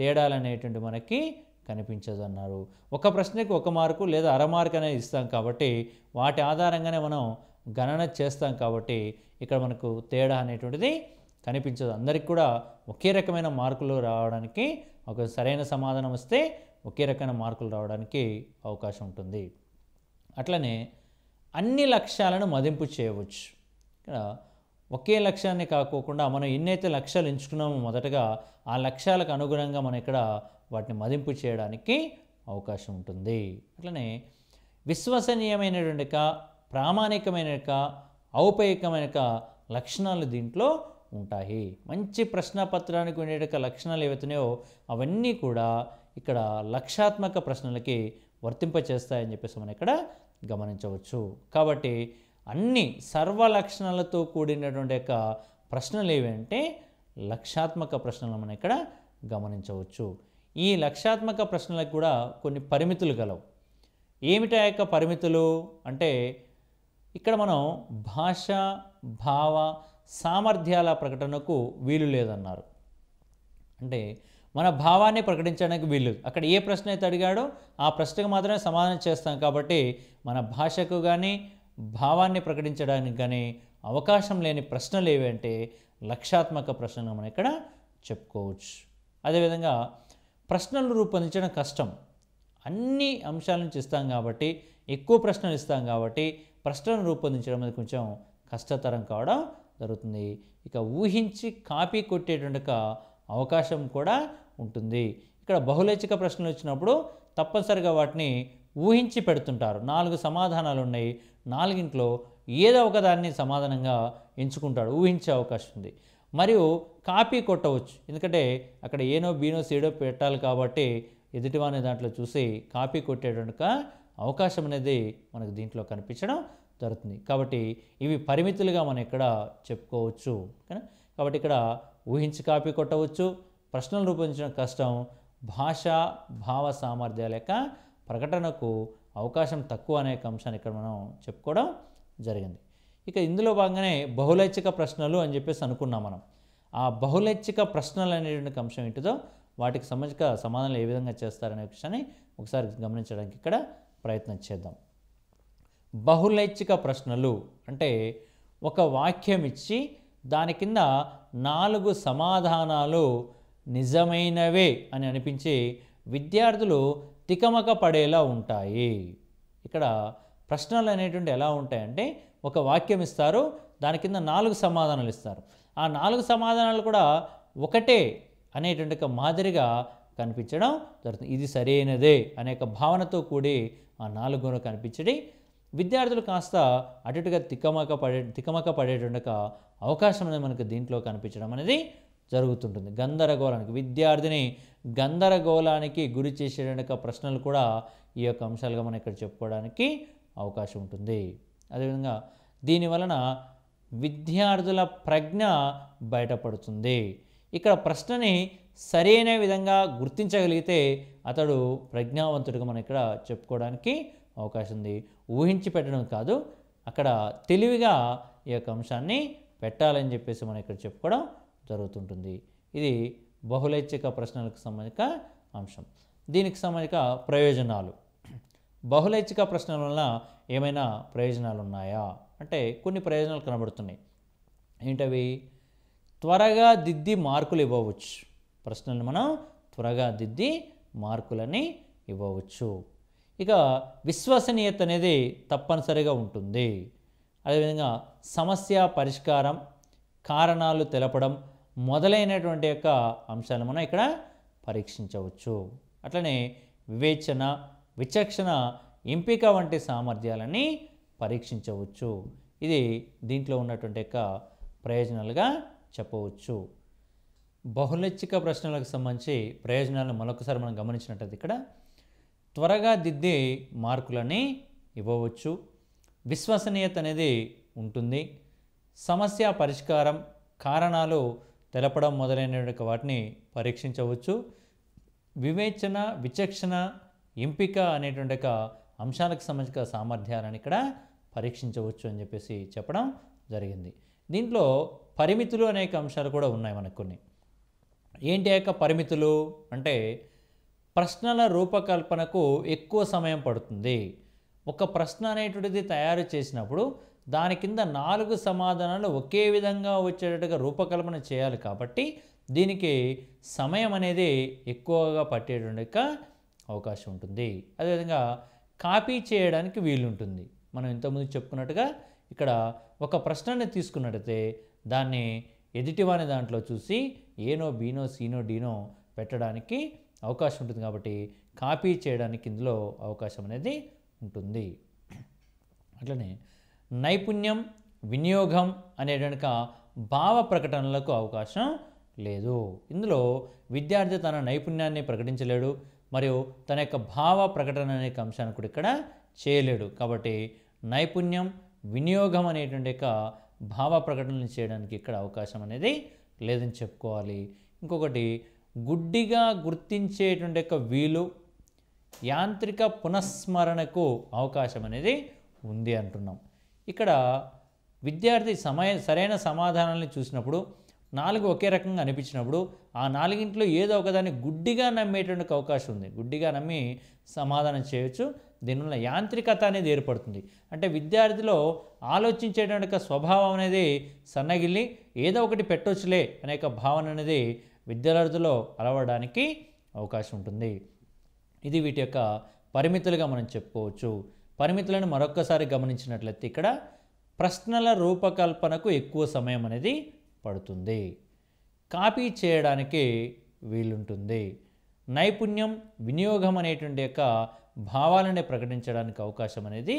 తేడాలు అనేటువంటి మనకి కనిపించదన్నారు ఒక ప్రశ్నకి ఒక మార్కు లేదా అరమార్కు అనేది ఇస్తాం కాబట్టి వాటి ఆధారంగానే మనం గణన చేస్తాం కాబట్టి ఇక్కడ మనకు తేడా అనేటువంటిది కనిపించదు అందరికి కూడా ఒకే రకమైన మార్కులు రావడానికి ఒక సరైన సమాధానం వస్తే ఒకే రకమైన మార్కులు రావడానికి అవకాశం ఉంటుంది అట్లనే అన్ని లక్ష్యాలను మదింపు చేయవచ్చు ఇక్కడ ఒకే లక్ష్యాన్ని కాకోకుండా మనం ఎన్నైతే లక్ష్యాలు ఎంచుకున్నామో మొదటగా ఆ లక్ష్యాలకు అనుగుణంగా మనం ఇక్కడ వాటిని మదింపు చేయడానికి అవకాశం ఉంటుంది అట్లనే విశ్వసనీయమైనటువంటి ప్రామాణికమైన యొక్క ఔపేయకమైన యొక్క లక్షణాలు దీంట్లో ఉంటాయి మంచి ప్రశ్నపత్రానికి ఉండే యొక్క లక్షణాలు ఏవైతున్నాయో అవన్నీ కూడా ఇక్కడ లక్షాత్మక ప్రశ్నలకి వర్తింపచేస్తాయని చెప్పేసి మనం ఇక్కడ గమనించవచ్చు కాబట్టి అన్ని సర్వ లక్షణాలతో కూడినటువంటి యొక్క ప్రశ్నలు ఏవంటే లక్షాత్మక ప్రశ్నలు మనం ఇక్కడ గమనించవచ్చు ఈ లక్షాత్మక ప్రశ్నలకు కూడా కొన్ని పరిమితులు గలవు ఏమిటా యొక్క పరిమితులు అంటే ఇక్కడ మనం భాష భావ సామర్థ్యాల ప్రకటనకు వీలు లేదన్నారు అంటే మన భావాన్ని ప్రకటించడానికి వీలు అక్కడ ఏ ప్రశ్న అయితే అడిగాడో ఆ ప్రశ్నకు మాత్రమే సమాధానం చేస్తాం కాబట్టి మన భాషకు కానీ భావాన్ని ప్రకటించడానికి కానీ అవకాశం లేని ప్రశ్నలు ఏవంటే లక్షాత్మక ప్రశ్నలు మనం ఇక్కడ చెప్పుకోవచ్చు అదేవిధంగా ప్రశ్నలు రూపొందించడం కష్టం అన్ని అంశాల నుంచి ఇస్తాం కాబట్టి ఎక్కువ ప్రశ్నలు ఇస్తాం కాబట్టి ప్రశ్నలను రూపొందించడం అనేది కొంచెం కష్టతరం కావడం జరుగుతుంది ఇక ఊహించి కాపీ కొట్టేటువంటి అవకాశం కూడా ఉంటుంది ఇక్కడ బహుళైచిక ప్రశ్నలు వచ్చినప్పుడు తప్పనిసరిగా వాటిని ఊహించి పెడుతుంటారు నాలుగు సమాధానాలు ఉన్నాయి నాలుగింట్లో ఏదో ఒకదాన్ని సమాధానంగా ఎంచుకుంటాడు ఊహించే అవకాశం ఉంది మరియు కాపీ కొట్టవచ్చు ఎందుకంటే అక్కడ ఏనో బీనో సీడో పెట్టాలి కాబట్టి ఎదుటివాని దాంట్లో చూసి కాపీ కొట్టేటనుక అవకాశం అనేది మనకు దీంట్లో కనిపించడం జరుగుతుంది కాబట్టి ఇవి పరిమితులుగా మనం ఇక్కడ చెప్పుకోవచ్చు కాబట్టి ఇక్కడ ఊహించి కాపీ కొట్టవచ్చు ప్రశ్నలు రూపొందించడం కష్టం భాష భావ సామర్థ్యాల యొక్క ప్రకటనకు అవకాశం తక్కువ అనే అంశాన్ని ఇక్కడ మనం చెప్పుకోవడం జరిగింది ఇక ఇందులో భాగంగానే బహుళైచ్ఛిక ప్రశ్నలు అని చెప్పేసి అనుకున్నాం మనం ఆ బహులైచ్ఛిక ప్రశ్నలు అనేటువంటి అంశం ఏంటిదో వాటికి సంబంధించిన సమాధానాలు ఏ విధంగా చేస్తారనే విషయాన్ని ఒకసారి గమనించడానికి ఇక్కడ ప్రయత్నం చేద్దాం బహుళైచ్ఛిక ప్రశ్నలు అంటే ఒక వాక్యం ఇచ్చి దాని కింద నాలుగు సమాధానాలు నిజమైనవే అని అనిపించి విద్యార్థులు తికమక పడేలా ఉంటాయి ఇక్కడ ప్రశ్నలు అనేటువంటి ఎలా ఉంటాయంటే ఒక వాక్యం ఇస్తారు దాని కింద నాలుగు సమాధానాలు ఇస్తారు ఆ నాలుగు సమాధానాలు కూడా ఒకటే అనేటువంటి మాదిరిగా కనిపించడం జరుగుతుంది ఇది సరైనదే అనే భావనతో కూడి ఆ నాలుగున కనిపించడి విద్యార్థులు కాస్త అటుగా తిక్కమక పడే తిక్కమక పడేటుండక అవకాశం అనేది మనకు దీంట్లో కనిపించడం అనేది జరుగుతుంటుంది గందరగోళానికి విద్యార్థిని గందరగోళానికి గురి చేసేట ప్రశ్నలు కూడా ఈ యొక్క అంశాలుగా మనం ఇక్కడ చెప్పుకోవడానికి అవకాశం ఉంటుంది అదేవిధంగా దీనివలన విద్యార్థుల ప్రజ్ఞ బయటపడుతుంది ఇక్కడ ప్రశ్నని సరైన విధంగా గుర్తించగలిగితే అతడు ప్రజ్ఞావంతుడిగా మనం ఇక్కడ చెప్పుకోవడానికి అవకాశం ఉంది ఊహించి పెట్టడం కాదు అక్కడ తెలివిగా ఈ యొక్క అంశాన్ని పెట్టాలని చెప్పేసి మనం ఇక్కడ చెప్పుకోవడం జరుగుతుంటుంది ఇది బహులైచ్ఛిక ప్రశ్నలకు సంబంధిత అంశం దీనికి సంబంధిత ప్రయోజనాలు బహులైచ్ఛిక ప్రశ్నల వలన ఏమైనా ప్రయోజనాలు ఉన్నాయా అంటే కొన్ని ప్రయోజనాలు కనబడుతున్నాయి ఏంటవి త్వరగా దిద్ది మార్కులు ఇవ్వవచ్చు ప్రశ్నలను మనం త్వరగా దిద్ది మార్కులని ఇవ్వవచ్చు ఇక విశ్వసనీయత అనేది తప్పనిసరిగా ఉంటుంది అదేవిధంగా సమస్య పరిష్కారం కారణాలు తెలపడం మొదలైనటువంటి యొక్క అంశాలు మనం ఇక్కడ పరీక్షించవచ్చు అట్లనే వివేచన విచక్షణ ఎంపిక వంటి సామర్థ్యాలని పరీక్షించవచ్చు ఇది దీంట్లో ఉన్నటువంటి యొక్క ప్రయోజనాలుగా చెప్పవచ్చు బహుళచ్చిక ప్రశ్నలకు సంబంధించి ప్రయోజనాలను మరొకసారి మనం గమనించినట్టు ఇక్కడ త్వరగా దిద్ది మార్కులని ఇవ్వవచ్చు విశ్వసనీయత అనేది ఉంటుంది సమస్య పరిష్కారం కారణాలు తెలపడం మొదలైన వాటిని పరీక్షించవచ్చు వివేచన విచక్షణ ఎంపిక అనేటువంటి అంశాలకు సంబంధించిన సామర్థ్యాలను ఇక్కడ పరీక్షించవచ్చు అని చెప్పేసి చెప్పడం జరిగింది దీంట్లో పరిమితులు అనేక అంశాలు కూడా ఉన్నాయి మనకు కొన్ని ఏంటి యొక్క పరిమితులు అంటే ప్రశ్నల రూపకల్పనకు ఎక్కువ సమయం పడుతుంది ఒక ప్రశ్న అనేటువంటిది తయారు చేసినప్పుడు దాని కింద నాలుగు సమాధానాలు ఒకే విధంగా వచ్చేటట్టుగా రూపకల్పన చేయాలి కాబట్టి దీనికి సమయం అనేది ఎక్కువగా పట్టేటువంటి అవకాశం ఉంటుంది అదేవిధంగా కాపీ చేయడానికి వీలుంటుంది మనం ఇంతకుముందు చెప్పుకున్నట్టుగా ఇక్కడ ఒక ప్రశ్నని తీసుకున్నట్టయితే దాన్ని ఎదుటివాని దాంట్లో చూసి ఏనో బీనో సీనో డీనో పెట్టడానికి అవకాశం ఉంటుంది కాబట్టి కాపీ చేయడానికి ఇందులో అవకాశం అనేది ఉంటుంది అట్లనే నైపుణ్యం వినియోగం అనే కనుక భావ ప్రకటనలకు అవకాశం లేదు ఇందులో విద్యార్థి తన నైపుణ్యాన్ని ప్రకటించలేడు మరియు తన యొక్క భావ ప్రకటన అనే అంశాన్ని కూడా ఇక్కడ చేయలేడు కాబట్టి నైపుణ్యం వినియోగం అనేటువంటి యొక్క భావ ప్రకటనలు చేయడానికి ఇక్కడ అవకాశం అనేది లేదని చెప్పుకోవాలి ఇంకొకటి గుడ్డిగా గుర్తించేటువంటి యొక్క వీలు యాంత్రిక పునఃస్మరణకు అవకాశం అనేది ఉంది అంటున్నాం ఇక్కడ విద్యార్థి సమయ సరైన సమాధానాలను చూసినప్పుడు నాలుగు ఒకే రకంగా అనిపించినప్పుడు ఆ నాలుగింట్లో ఏదో ఒకదాన్ని గుడ్డిగా నమ్మేటువంటి అవకాశం ఉంది గుడ్డిగా నమ్మి సమాధానం చేయవచ్చు దీనివల్ల యాంత్రికత అనేది ఏర్పడుతుంది అంటే విద్యార్థిలో ఆలోచించేటువంటి స్వభావం అనేది సన్నగిల్లి ఏదో ఒకటి పెట్టొచ్చులే అనే భావన అనేది విద్యార్థుల్లో అలవడానికి అవకాశం ఉంటుంది ఇది వీటి యొక్క పరిమితులుగా మనం చెప్పుకోవచ్చు పరిమితులను మరొక్కసారి గమనించినట్లయితే ఇక్కడ ప్రశ్నల రూపకల్పనకు ఎక్కువ సమయం అనేది పడుతుంది కాపీ చేయడానికి వీలుంటుంది నైపుణ్యం వినియోగం అనేటువంటి యొక్క భావాలని ప్రకటించడానికి అవకాశం అనేది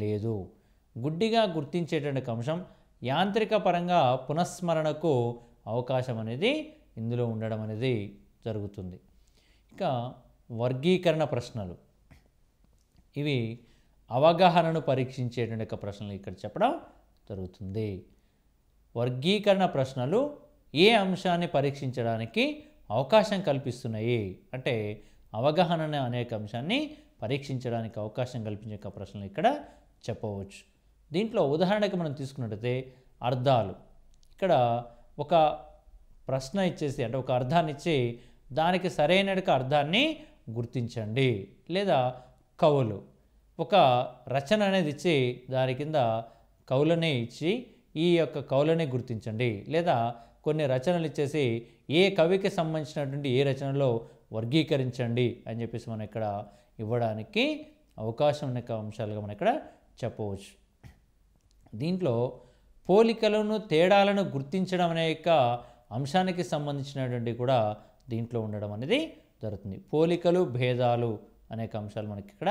లేదు గుడ్డిగా గుర్తించేటువంటి అంశం యాంత్రిక పరంగా పునఃస్మరణకు అవకాశం అనేది ఇందులో ఉండడం అనేది జరుగుతుంది ఇక వర్గీకరణ ప్రశ్నలు ఇవి అవగాహనను పరీక్షించేటువంటి ప్రశ్నలు ఇక్కడ చెప్పడం జరుగుతుంది వర్గీకరణ ప్రశ్నలు ఏ అంశాన్ని పరీక్షించడానికి అవకాశం కల్పిస్తున్నాయి అంటే అవగాహన అనే అనేక అంశాన్ని పరీక్షించడానికి అవకాశం కల్పించే ప్రశ్నలు ఇక్కడ చెప్పవచ్చు దీంట్లో ఉదాహరణకి మనం తీసుకున్నట్టయితే అర్థాలు ఇక్కడ ఒక ప్రశ్న ఇచ్చేసి అంటే ఒక అర్థాన్ని ఇచ్చి దానికి సరైన అర్థాన్ని గుర్తించండి లేదా కవులు ఒక రచన అనేది ఇచ్చి దాని కింద కవులనే ఇచ్చి ఈ యొక్క కవులనే గుర్తించండి లేదా కొన్ని రచనలు ఇచ్చేసి ఏ కవికి సంబంధించినటువంటి ఏ రచనలో వర్గీకరించండి అని చెప్పేసి మనం ఇక్కడ ఇవ్వడానికి అవకాశం ఉన్న అంశాలుగా మనం ఇక్కడ చెప్పవచ్చు దీంట్లో పోలికలను తేడాలను గుర్తించడం అనే యొక్క అంశానికి సంబంధించినటువంటి కూడా దీంట్లో ఉండడం అనేది జరుగుతుంది పోలికలు భేదాలు అనేక అంశాలు మనకి ఇక్కడ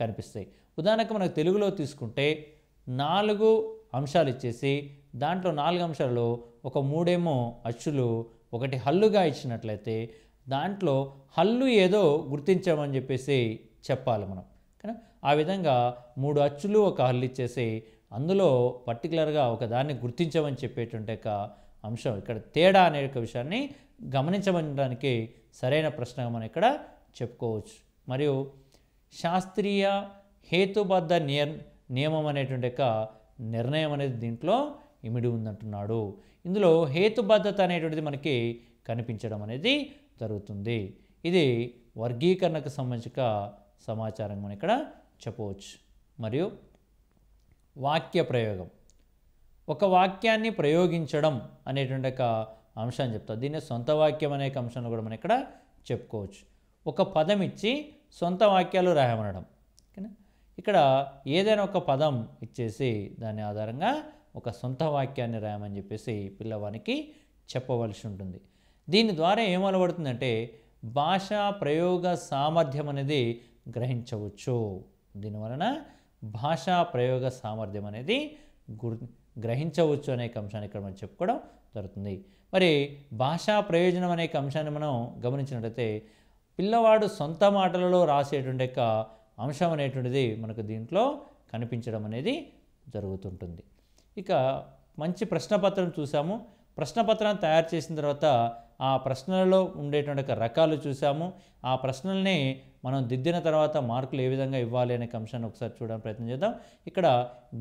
కనిపిస్తాయి ఉదాహరణకు మనకు తెలుగులో తీసుకుంటే నాలుగు అంశాలు ఇచ్చేసి దాంట్లో నాలుగు అంశాలలో ఒక మూడేమో అచ్చులు ఒకటి హల్లుగా ఇచ్చినట్లయితే దాంట్లో హల్లు ఏదో గుర్తించామని చెప్పేసి చెప్పాలి మనం కానీ ఆ విధంగా మూడు అచ్చులు ఒక హల్లు ఇచ్చేసి అందులో పర్టికులర్గా ఒక దాన్ని గుర్తించమని చెప్పేటువంటి యొక్క అంశం ఇక్కడ తేడా అనే యొక్క విషయాన్ని గమనించమనడానికి సరైన ప్రశ్నగా మనం ఇక్కడ చెప్పుకోవచ్చు మరియు శాస్త్రీయ హేతుబద్ధ నియ నియమం అనేటువంటి యొక్క నిర్ణయం అనేది దీంట్లో ఇమిడి ఉందంటున్నాడు ఇందులో హేతుబద్ధత అనేటువంటిది మనకి కనిపించడం అనేది జరుగుతుంది ఇది వర్గీకరణకు సంబంధించిన సమాచారం మనం ఇక్కడ చెప్పవచ్చు మరియు వాక్య ప్రయోగం ఒక వాక్యాన్ని ప్రయోగించడం అనేటువంటి ఒక అంశాన్ని చెప్తా దీన్ని సొంత వాక్యం అనే అంశాన్ని కూడా మనం ఇక్కడ చెప్పుకోవచ్చు ఒక పదం ఇచ్చి సొంత వాక్యాలు రాయమనడం ఓకేనా ఇక్కడ ఏదైనా ఒక పదం ఇచ్చేసి దాని ఆధారంగా ఒక సొంత వాక్యాన్ని రాయమని చెప్పేసి పిల్లవానికి చెప్పవలసి ఉంటుంది దీని ద్వారా ఏమలబడుతుందంటే భాషా ప్రయోగ సామర్థ్యం అనేది గ్రహించవచ్చు దీనివలన భాషా ప్రయోగ సామర్థ్యం అనేది గుర్ గ్రహించవచ్చు అనే అంశాన్ని ఇక్కడ మనం చెప్పుకోవడం జరుగుతుంది మరి భాషా ప్రయోజనం అనే అంశాన్ని మనం గమనించినట్లయితే పిల్లవాడు సొంత మాటలలో రాసేటువంటి యొక్క అంశం అనేటువంటిది మనకు దీంట్లో కనిపించడం అనేది జరుగుతుంటుంది ఇక మంచి ప్రశ్నపత్రం చూసాము ప్రశ్నపత్రాన్ని తయారు చేసిన తర్వాత ఆ ప్రశ్నలలో ఉండేటువంటి రకాలు చూసాము ఆ ప్రశ్నల్ని మనం దిద్దిన తర్వాత మార్కులు ఏ విధంగా ఇవ్వాలి అనే అంశాన్ని ఒకసారి చూడడానికి ప్రయత్నం చేద్దాం ఇక్కడ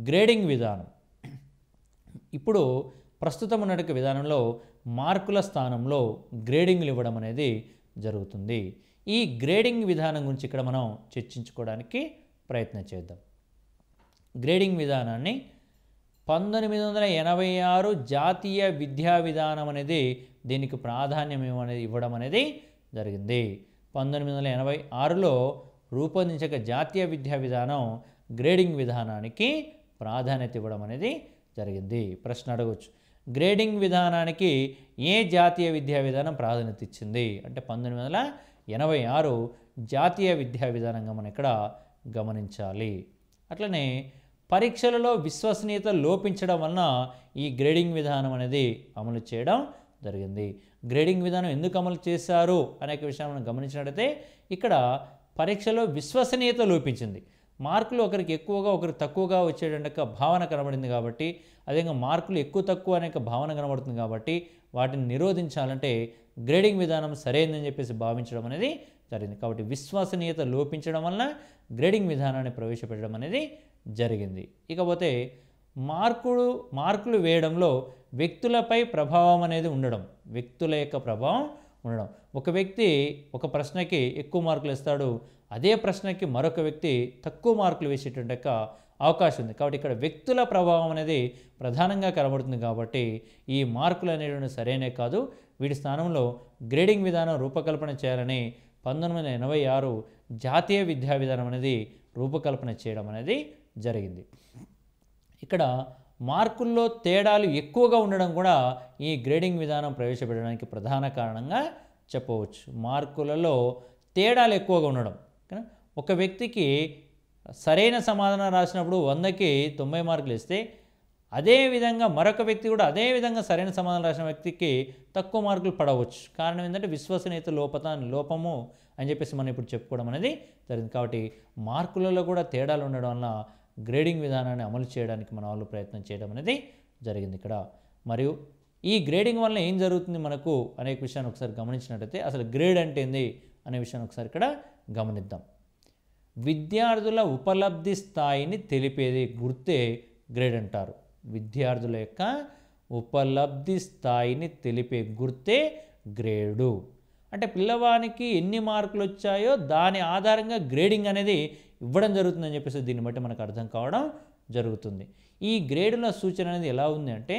గ్రేడింగ్ విధానం ఇప్పుడు ప్రస్తుతం ఉన్నటువంటి విధానంలో మార్కుల స్థానంలో గ్రేడింగ్లు ఇవ్వడం అనేది జరుగుతుంది ఈ గ్రేడింగ్ విధానం గురించి ఇక్కడ మనం చర్చించుకోవడానికి ప్రయత్నం చేద్దాం గ్రేడింగ్ విధానాన్ని పంతొమ్మిది వందల ఎనభై ఆరు జాతీయ విద్యా విధానం అనేది దీనికి ప్రాధాన్యం ఇవ్వడం అనేది జరిగింది పంతొమ్మిది వందల ఎనభై ఆరులో రూపొందించక జాతీయ విద్యా విధానం గ్రేడింగ్ విధానానికి ప్రాధాన్యత ఇవ్వడం అనేది జరిగింది ప్రశ్న అడగవచ్చు గ్రేడింగ్ విధానానికి ఏ జాతీయ విద్యా విధానం ప్రాధాన్యత ఇచ్చింది అంటే పంతొమ్మిది వందల ఎనభై ఆరు జాతీయ విద్యా విధానంగా మనం ఇక్కడ గమనించాలి అట్లనే పరీక్షలలో విశ్వసనీయత లోపించడం వలన ఈ గ్రేడింగ్ విధానం అనేది అమలు చేయడం జరిగింది గ్రేడింగ్ విధానం ఎందుకు అమలు చేశారు అనేక విషయాన్ని మనం గమనించినట్లయితే ఇక్కడ పరీక్షలో విశ్వసనీయత లోపించింది మార్కులు ఒకరికి ఎక్కువగా ఒకరికి తక్కువగా వచ్చేటక భావన కనబడింది కాబట్టి అదేవిధంగా మార్కులు ఎక్కువ తక్కువ అనేక భావన కనబడుతుంది కాబట్టి వాటిని నిరోధించాలంటే గ్రేడింగ్ విధానం సరైనదని చెప్పేసి భావించడం అనేది జరిగింది కాబట్టి విశ్వసనీయత లోపించడం వలన గ్రేడింగ్ విధానాన్ని ప్రవేశపెట్టడం అనేది జరిగింది ఇకపోతే మార్కులు మార్కులు వేయడంలో వ్యక్తులపై ప్రభావం అనేది ఉండడం వ్యక్తుల యొక్క ప్రభావం ఉండడం ఒక వ్యక్తి ఒక ప్రశ్నకి ఎక్కువ మార్కులు ఇస్తాడు అదే ప్రశ్నకి మరొక వ్యక్తి తక్కువ మార్కులు వేసేటువంటి యొక్క అవకాశం ఉంది కాబట్టి ఇక్కడ వ్యక్తుల ప్రభావం అనేది ప్రధానంగా కనబడుతుంది కాబట్టి ఈ మార్కులు అనేటువంటి సరైన కాదు వీటి స్థానంలో గ్రేడింగ్ విధానం రూపకల్పన చేయాలని పంతొమ్మిది వందల ఎనభై ఆరు జాతీయ విద్యా విధానం అనేది రూపకల్పన చేయడం అనేది జరిగింది ఇక్కడ మార్కుల్లో తేడాలు ఎక్కువగా ఉండడం కూడా ఈ గ్రేడింగ్ విధానం ప్రవేశపెట్టడానికి ప్రధాన కారణంగా చెప్పవచ్చు మార్కులలో తేడాలు ఎక్కువగా ఉండడం ఒక వ్యక్తికి సరైన సమాధానం రాసినప్పుడు వందకి తొంభై మార్కులు ఇస్తే అదేవిధంగా మరొక వ్యక్తి కూడా అదే విధంగా సరైన సమాధానం రాసిన వ్యక్తికి తక్కువ మార్కులు పడవచ్చు కారణం ఏంటంటే విశ్వసనీయత లోపత లోపము అని చెప్పేసి మనం ఇప్పుడు చెప్పుకోవడం అనేది జరిగింది కాబట్టి మార్కులలో కూడా తేడాలు ఉండడం వల్ల గ్రేడింగ్ విధానాన్ని అమలు చేయడానికి మన వాళ్ళు ప్రయత్నం చేయడం అనేది జరిగింది ఇక్కడ మరియు ఈ గ్రేడింగ్ వల్ల ఏం జరుగుతుంది మనకు అనేక విషయాన్ని ఒకసారి గమనించినట్టయితే అసలు గ్రేడ్ అంటే ఏంది అనే విషయాన్ని ఒకసారి ఇక్కడ గమనిద్దాం విద్యార్థుల ఉపలబ్ధి స్థాయిని తెలిపేది గుర్తే గ్రేడ్ అంటారు విద్యార్థుల యొక్క ఉపలబ్ధి స్థాయిని తెలిపే గుర్తే గ్రేడు అంటే పిల్లవానికి ఎన్ని మార్కులు వచ్చాయో దాని ఆధారంగా గ్రేడింగ్ అనేది ఇవ్వడం జరుగుతుందని చెప్పేసి దీన్ని బట్టి మనకు అర్థం కావడం జరుగుతుంది ఈ గ్రేడుల సూచన అనేది ఎలా ఉంది అంటే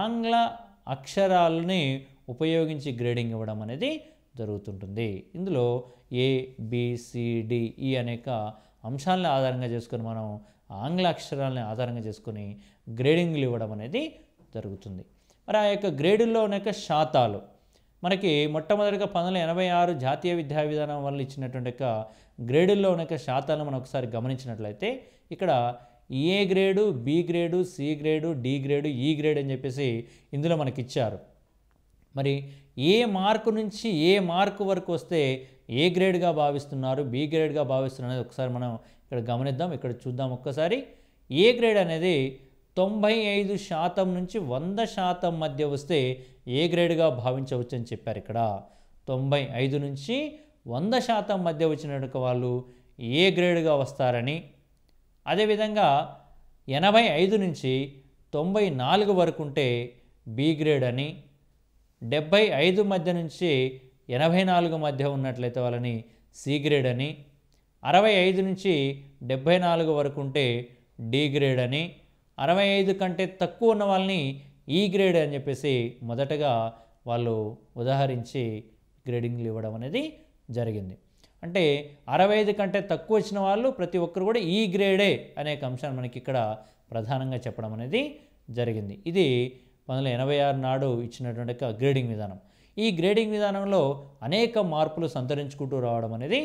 ఆంగ్ల అక్షరాలని ఉపయోగించి గ్రేడింగ్ ఇవ్వడం అనేది జరుగుతుంటుంది ఇందులో ఏ బిసిడి e అనేక అంశాలను ఆధారంగా చేసుకొని మనం ఆంగ్ల అక్షరాలని ఆధారంగా చేసుకొని గ్రేడింగ్లు ఇవ్వడం అనేది జరుగుతుంది మరి ఆ యొక్క గ్రేడుల్లో అనేక శాతాలు మనకి మొట్టమొదటిగా పంతొమ్మిది ఎనభై ఆరు జాతీయ విద్యా విధానం వల్ల ఇచ్చినటువంటి యొక్క గ్రేడుల్లో ఉన్న శాతాలను మనం ఒకసారి గమనించినట్లయితే ఇక్కడ A grade B grade C grade D grade E grade అని చెప్పేసి ఇందులో మనకి ఇచ్చారు మరి ఏ మార్కు నుంచి ఏ మార్కు వరకు వస్తే ఏ గ్రేడ్గా భావిస్తున్నారు బి గ్రేడ్గా భావిస్తున్నారు అనేది ఒకసారి మనం ఇక్కడ గమనిద్దాం ఇక్కడ చూద్దాం ఒక్కసారి ఏ గ్రేడ్ అనేది తొంభై ఐదు శాతం నుంచి వంద శాతం మధ్య వస్తే ఏ గ్రేడ్గా భావించవచ్చని చెప్పారు ఇక్కడ తొంభై ఐదు నుంచి వంద శాతం మధ్య వచ్చిన వాళ్ళు ఏ గ్రేడ్గా వస్తారని అదేవిధంగా ఎనభై ఐదు నుంచి తొంభై నాలుగు వరకు ఉంటే బి గ్రేడ్ అని డెబ్భై ఐదు మధ్య నుంచి ఎనభై నాలుగు మధ్య ఉన్నట్లయితే వాళ్ళని సి గ్రేడ్ అని అరవై ఐదు నుంచి డెబ్భై నాలుగు వరకు ఉంటే డి గ్రేడ్ అని అరవై ఐదు కంటే తక్కువ ఉన్న వాళ్ళని ఈ గ్రేడ్ అని చెప్పేసి మొదటగా వాళ్ళు ఉదాహరించి గ్రేడింగ్లు ఇవ్వడం అనేది జరిగింది అంటే అరవై ఐదు కంటే తక్కువ వచ్చిన వాళ్ళు ప్రతి ఒక్కరు కూడా ఈ గ్రేడే అనే అంశాన్ని మనకి ఇక్కడ ప్రధానంగా చెప్పడం అనేది జరిగింది ఇది పంతొమ్మిది ఎనభై ఆరు నాడు ఇచ్చినటువంటి గ్రేడింగ్ విధానం ఈ గ్రేడింగ్ విధానంలో అనేక మార్పులు సంతరించుకుంటూ రావడం అనేది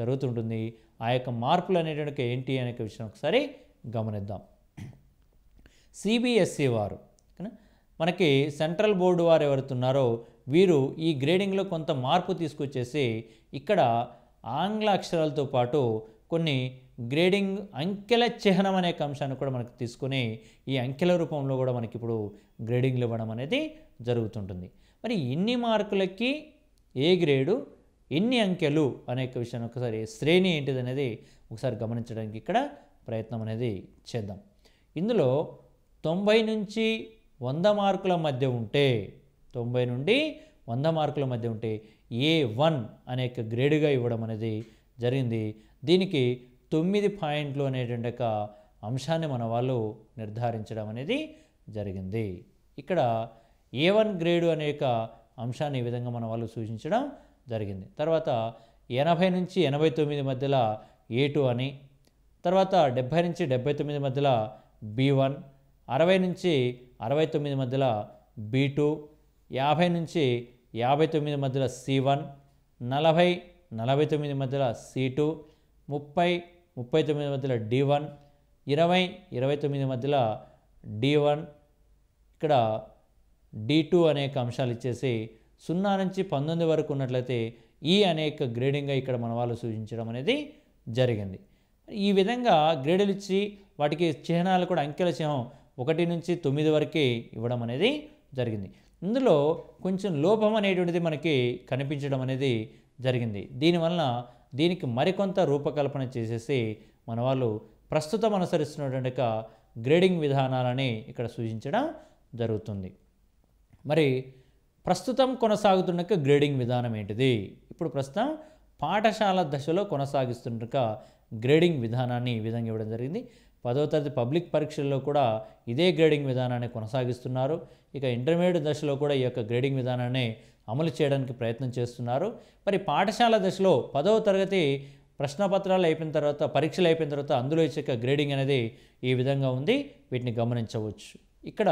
జరుగుతుంటుంది ఆ యొక్క మార్పులు అనేటువంటి ఏంటి అనే విషయం ఒకసారి గమనిద్దాం సిబిఎస్ఈ వారు మనకి సెంట్రల్ బోర్డు వారు ఎవరుతున్నారో వీరు ఈ గ్రేడింగ్లో కొంత మార్పు తీసుకొచ్చేసి ఇక్కడ ఆంగ్ల అక్షరాలతో పాటు కొన్ని గ్రేడింగ్ అంకెల చిహ్నం అనే అంశాన్ని కూడా మనకు తీసుకుని ఈ అంకెల రూపంలో కూడా మనకి ఇప్పుడు గ్రేడింగ్లు ఇవ్వడం అనేది జరుగుతుంటుంది మరి ఎన్ని మార్కులకి ఏ గ్రేడు ఎన్ని అంకెలు అనే విషయాన్ని ఒకసారి శ్రేణి ఏంటిది అనేది ఒకసారి గమనించడానికి ఇక్కడ ప్రయత్నం అనేది చేద్దాం ఇందులో తొంభై నుంచి వంద మార్కుల మధ్య ఉంటే తొంభై నుండి వంద మార్కుల మధ్య ఉంటే ఏ వన్ అనే గ్రేడ్గా ఇవ్వడం అనేది జరిగింది దీనికి తొమ్మిది పాయింట్లు అనేటువంటి ఒక అంశాన్ని మన వాళ్ళు నిర్ధారించడం అనేది జరిగింది ఇక్కడ ఏ వన్ గ్రేడు అనే యొక్క అంశాన్ని ఈ విధంగా మన వాళ్ళు సూచించడం జరిగింది తర్వాత ఎనభై నుంచి ఎనభై తొమ్మిది మధ్యలో ఏ టూ అని తర్వాత డెబ్భై నుంచి డెబ్భై తొమ్మిది మధ్యలో బీ వన్ అరవై నుంచి అరవై తొమ్మిది మధ్యలో బీ టూ యాభై నుంచి యాభై తొమ్మిది మధ్యలో సి వన్ నలభై నలభై తొమ్మిది మధ్యలో సి టూ ముప్పై ముప్పై తొమ్మిది మధ్యలో డి వన్ ఇరవై ఇరవై తొమ్మిది మధ్యలో డి వన్ ఇక్కడ డి టూ అనేక అంశాలు ఇచ్చేసి సున్నా నుంచి పంతొమ్మిది వరకు ఉన్నట్లయితే ఈ అనేక గ్రేడింగ్గా ఇక్కడ మన వాళ్ళు సూచించడం అనేది జరిగింది ఈ విధంగా గ్రేడులు ఇచ్చి వాటికి చిహ్నాలు కూడా అంకెల చిహ్నం ఒకటి నుంచి తొమ్మిది వరకే ఇవ్వడం అనేది జరిగింది ఇందులో కొంచెం లోపం అనేటువంటిది మనకి కనిపించడం అనేది జరిగింది దీనివలన దీనికి మరికొంత రూపకల్పన చేసేసి మన వాళ్ళు ప్రస్తుతం అనుసరిస్తున్నటువంటి గ్రేడింగ్ విధానాలని ఇక్కడ సూచించడం జరుగుతుంది మరి ప్రస్తుతం కొనసాగుతున్న గ్రేడింగ్ విధానం ఏంటిది ఇప్పుడు ప్రస్తుతం పాఠశాల దశలో కొనసాగిస్తున్న గ్రేడింగ్ విధానాన్ని ఈ విధంగా ఇవ్వడం జరిగింది పదో తరగతి పబ్లిక్ పరీక్షల్లో కూడా ఇదే గ్రేడింగ్ విధానాన్ని కొనసాగిస్తున్నారు ఇక ఇంటర్మీడియట్ దశలో కూడా ఈ యొక్క గ్రేడింగ్ విధానాన్ని అమలు చేయడానికి ప్రయత్నం చేస్తున్నారు మరి పాఠశాల దశలో పదవ తరగతి ప్రశ్నపత్రాలు అయిపోయిన తర్వాత పరీక్షలు అయిపోయిన తర్వాత అందులో ఇచ్చే గ్రేడింగ్ అనేది ఈ విధంగా ఉంది వీటిని గమనించవచ్చు ఇక్కడ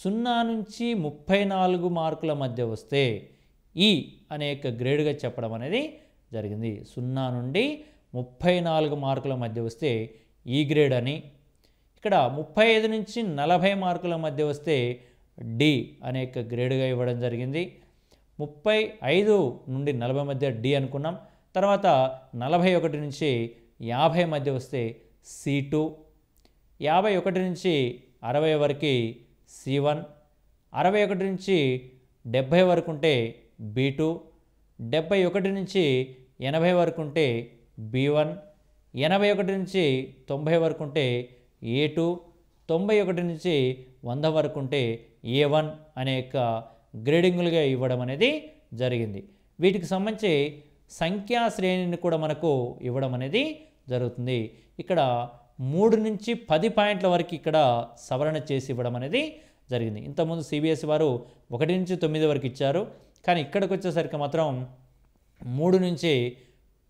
సున్నా నుంచి ముప్పై నాలుగు మార్కుల మధ్య వస్తే ఈ అనే యొక్క గ్రేడ్గా చెప్పడం అనేది జరిగింది సున్నా నుండి ముప్పై నాలుగు మార్కుల మధ్య వస్తే ఈ గ్రేడ్ అని ఇక్కడ ముప్పై ఐదు నుంచి నలభై మార్కుల మధ్య వస్తే డి అనే గ్రేడ్గా ఇవ్వడం జరిగింది ముప్పై ఐదు నుండి నలభై మధ్య డి అనుకున్నాం తర్వాత నలభై ఒకటి నుంచి యాభై మధ్య వస్తే సి టూ యాభై ఒకటి నుంచి అరవై వరకు సి వన్ అరవై ఒకటి నుంచి డెబ్భై వరకు ఉంటే బీ టూ డెబ్భై ఒకటి నుంచి ఎనభై వరకు ఉంటే బి వన్ ఎనభై ఒకటి నుంచి తొంభై వరకు ఉంటే ఏ టూ తొంభై ఒకటి నుంచి వంద వరకు ఉంటే ఏ వన్ అనే యొక్క గ్రేడింగులుగా ఇవ్వడం అనేది జరిగింది వీటికి సంబంధించి సంఖ్యా శ్రేణిని కూడా మనకు ఇవ్వడం అనేది జరుగుతుంది ఇక్కడ మూడు నుంచి పది పాయింట్ల వరకు ఇక్కడ సవరణ చేసి ఇవ్వడం అనేది జరిగింది ఇంతకుముందు సిబిఎస్ఈ వారు ఒకటి నుంచి తొమ్మిది వరకు ఇచ్చారు కానీ ఇక్కడికి వచ్చేసరికి మాత్రం మూడు నుంచి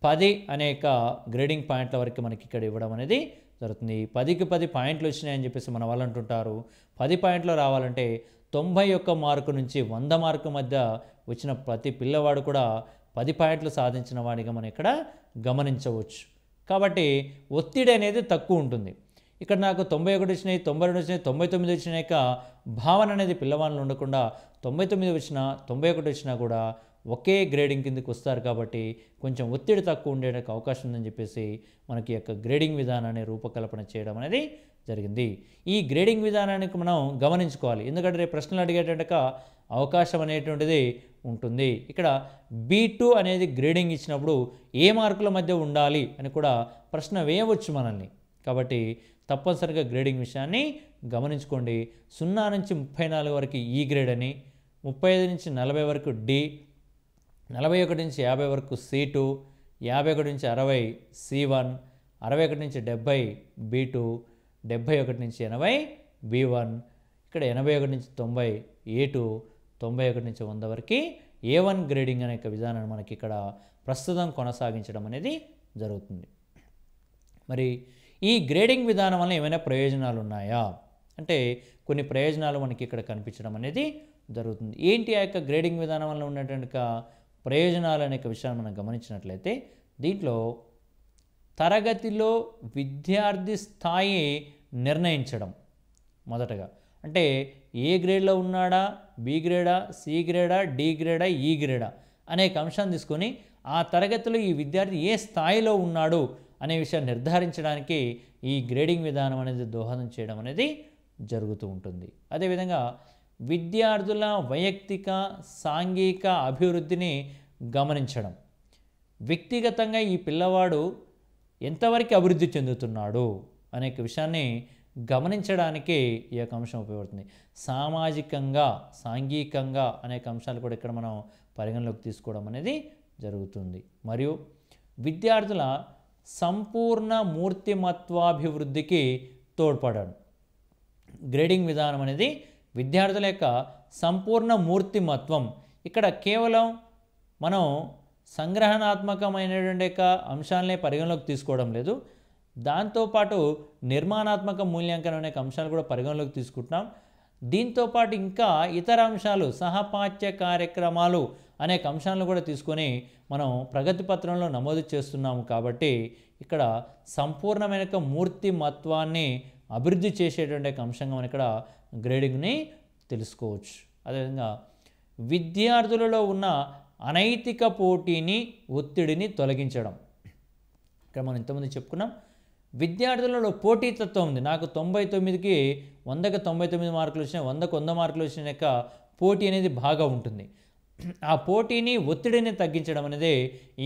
పది అనేక గ్రేడింగ్ పాయింట్ల వరకు మనకి ఇక్కడ ఇవ్వడం అనేది జరుగుతుంది పదికి పది పాయింట్లు వచ్చినాయని చెప్పేసి మన వాళ్ళు అంటుంటారు పది పాయింట్లు రావాలంటే తొంభై ఒక్క మార్కు నుంచి వంద మార్కు మధ్య వచ్చిన ప్రతి పిల్లవాడు కూడా పది పాయింట్లు సాధించిన వాడిగా మనం ఇక్కడ గమనించవచ్చు కాబట్టి ఒత్తిడి అనేది తక్కువ ఉంటుంది ఇక్కడ నాకు తొంభై ఒకటి వచ్చినాయి తొంభై రెండు వచ్చినాయి తొంభై తొమ్మిది వచ్చినాక భావన అనేది పిల్లవాళ్ళు ఉండకుండా తొంభై తొమ్మిది వచ్చినా తొంభై ఒకటి వచ్చినా కూడా ఒకే గ్రేడింగ్ కిందకి వస్తారు కాబట్టి కొంచెం ఒత్తిడి తక్కువ ఉండేటకు అవకాశం ఉందని చెప్పేసి మనకి యొక్క గ్రేడింగ్ విధానాన్ని రూపకల్పన చేయడం అనేది జరిగింది ఈ గ్రేడింగ్ విధానానికి మనం గమనించుకోవాలి ఎందుకంటే రేపు ప్రశ్నలు అడిగేటక అవకాశం అనేటువంటిది ఉంటుంది ఇక్కడ బీ టూ అనేది గ్రేడింగ్ ఇచ్చినప్పుడు ఏ మార్కుల మధ్య ఉండాలి అని కూడా ప్రశ్న వేయవచ్చు మనల్ని కాబట్టి తప్పనిసరిగా గ్రేడింగ్ విషయాన్ని గమనించుకోండి సున్నా నుంచి ముప్పై నాలుగు వరకు ఈ గ్రేడ్ అని ముప్పై ఐదు నుంచి నలభై వరకు డి నలభై ఒకటి నుంచి యాభై వరకు సి టూ యాభై ఒకటి నుంచి అరవై సి వన్ అరవై ఒకటి నుంచి డెబ్భై బి టూ డెబ్భై ఒకటి నుంచి ఎనభై బి వన్ ఇక్కడ ఎనభై ఒకటి నుంచి తొంభై ఏ టూ తొంభై ఒకటి నుంచి వంద వరకు ఏ వన్ గ్రేడింగ్ అనే విధానాన్ని మనకి ఇక్కడ ప్రస్తుతం కొనసాగించడం అనేది జరుగుతుంది మరి ఈ గ్రేడింగ్ విధానం వల్ల ఏమైనా ప్రయోజనాలు ఉన్నాయా అంటే కొన్ని ప్రయోజనాలు మనకి ఇక్కడ కనిపించడం అనేది జరుగుతుంది ఏంటి ఆ యొక్క గ్రేడింగ్ విధానం వల్ల ఉన్నటువంటి ప్రయోజనాలు అనే విషయాన్ని మనం గమనించినట్లయితే దీంట్లో తరగతిలో విద్యార్థి స్థాయి నిర్ణయించడం మొదటగా అంటే ఏ గ్రేడ్లో ఉన్నాడా బి గ్రేడా సి గ్రేడా డి గ్రేడా ఈ గ్రేడా అనేక అంశాన్ని తీసుకొని ఆ తరగతిలో ఈ విద్యార్థి ఏ స్థాయిలో ఉన్నాడు అనే విషయాన్ని నిర్ధారించడానికి ఈ గ్రేడింగ్ విధానం అనేది దోహదం చేయడం అనేది జరుగుతూ ఉంటుంది అదేవిధంగా విద్యార్థుల వైయక్తిక సాంఘిక అభివృద్ధిని గమనించడం వ్యక్తిగతంగా ఈ పిల్లవాడు ఎంతవరకు అభివృద్ధి చెందుతున్నాడు అనే విషయాన్ని గమనించడానికి ఈ యొక్క అంశం ఉపయోగపడుతుంది సామాజికంగా సాంఘికంగా అనేక అంశాలు కూడా ఇక్కడ మనం పరిగణలోకి తీసుకోవడం అనేది జరుగుతుంది మరియు విద్యార్థుల సంపూర్ణ మూర్తిమత్వాభివృద్ధికి తోడ్పడడం గ్రేడింగ్ విధానం అనేది విద్యార్థుల యొక్క సంపూర్ణ మూర్తిమత్వం ఇక్కడ కేవలం మనం సంగ్రహణాత్మకమైనటువంటి యొక్క అంశాలనే పరిగణలోకి తీసుకోవడం లేదు దాంతోపాటు నిర్మాణాత్మక మూల్యాంకనం అనే అంశాలు కూడా పరిగణలోకి తీసుకుంటున్నాం దీంతోపాటు ఇంకా ఇతర అంశాలు సహపాఠ్య కార్యక్రమాలు అనేక అంశాలను కూడా తీసుకొని మనం ప్రగతి పత్రంలో నమోదు చేస్తున్నాము కాబట్టి ఇక్కడ సంపూర్ణమైన మూర్తిమత్వాన్ని అభివృద్ధి చేసేటువంటి అంశంగా మనం ఇక్కడ గ్రేడింగ్ని తెలుసుకోవచ్చు అదేవిధంగా విద్యార్థులలో ఉన్న అనైతిక పోటీని ఒత్తిడిని తొలగించడం ఇక్కడ మనం ఇంతమంది చెప్పుకున్నాం విద్యార్థులలో పోటీతత్వం ఉంది నాకు తొంభై తొమ్మిదికి వందకి తొంభై తొమ్మిది మార్కులు వచ్చినాయి వందకు వంద మార్కులు వచ్చిన యొక్క పోటీ అనేది బాగా ఉంటుంది ఆ పోటీని ఒత్తిడిని తగ్గించడం అనేది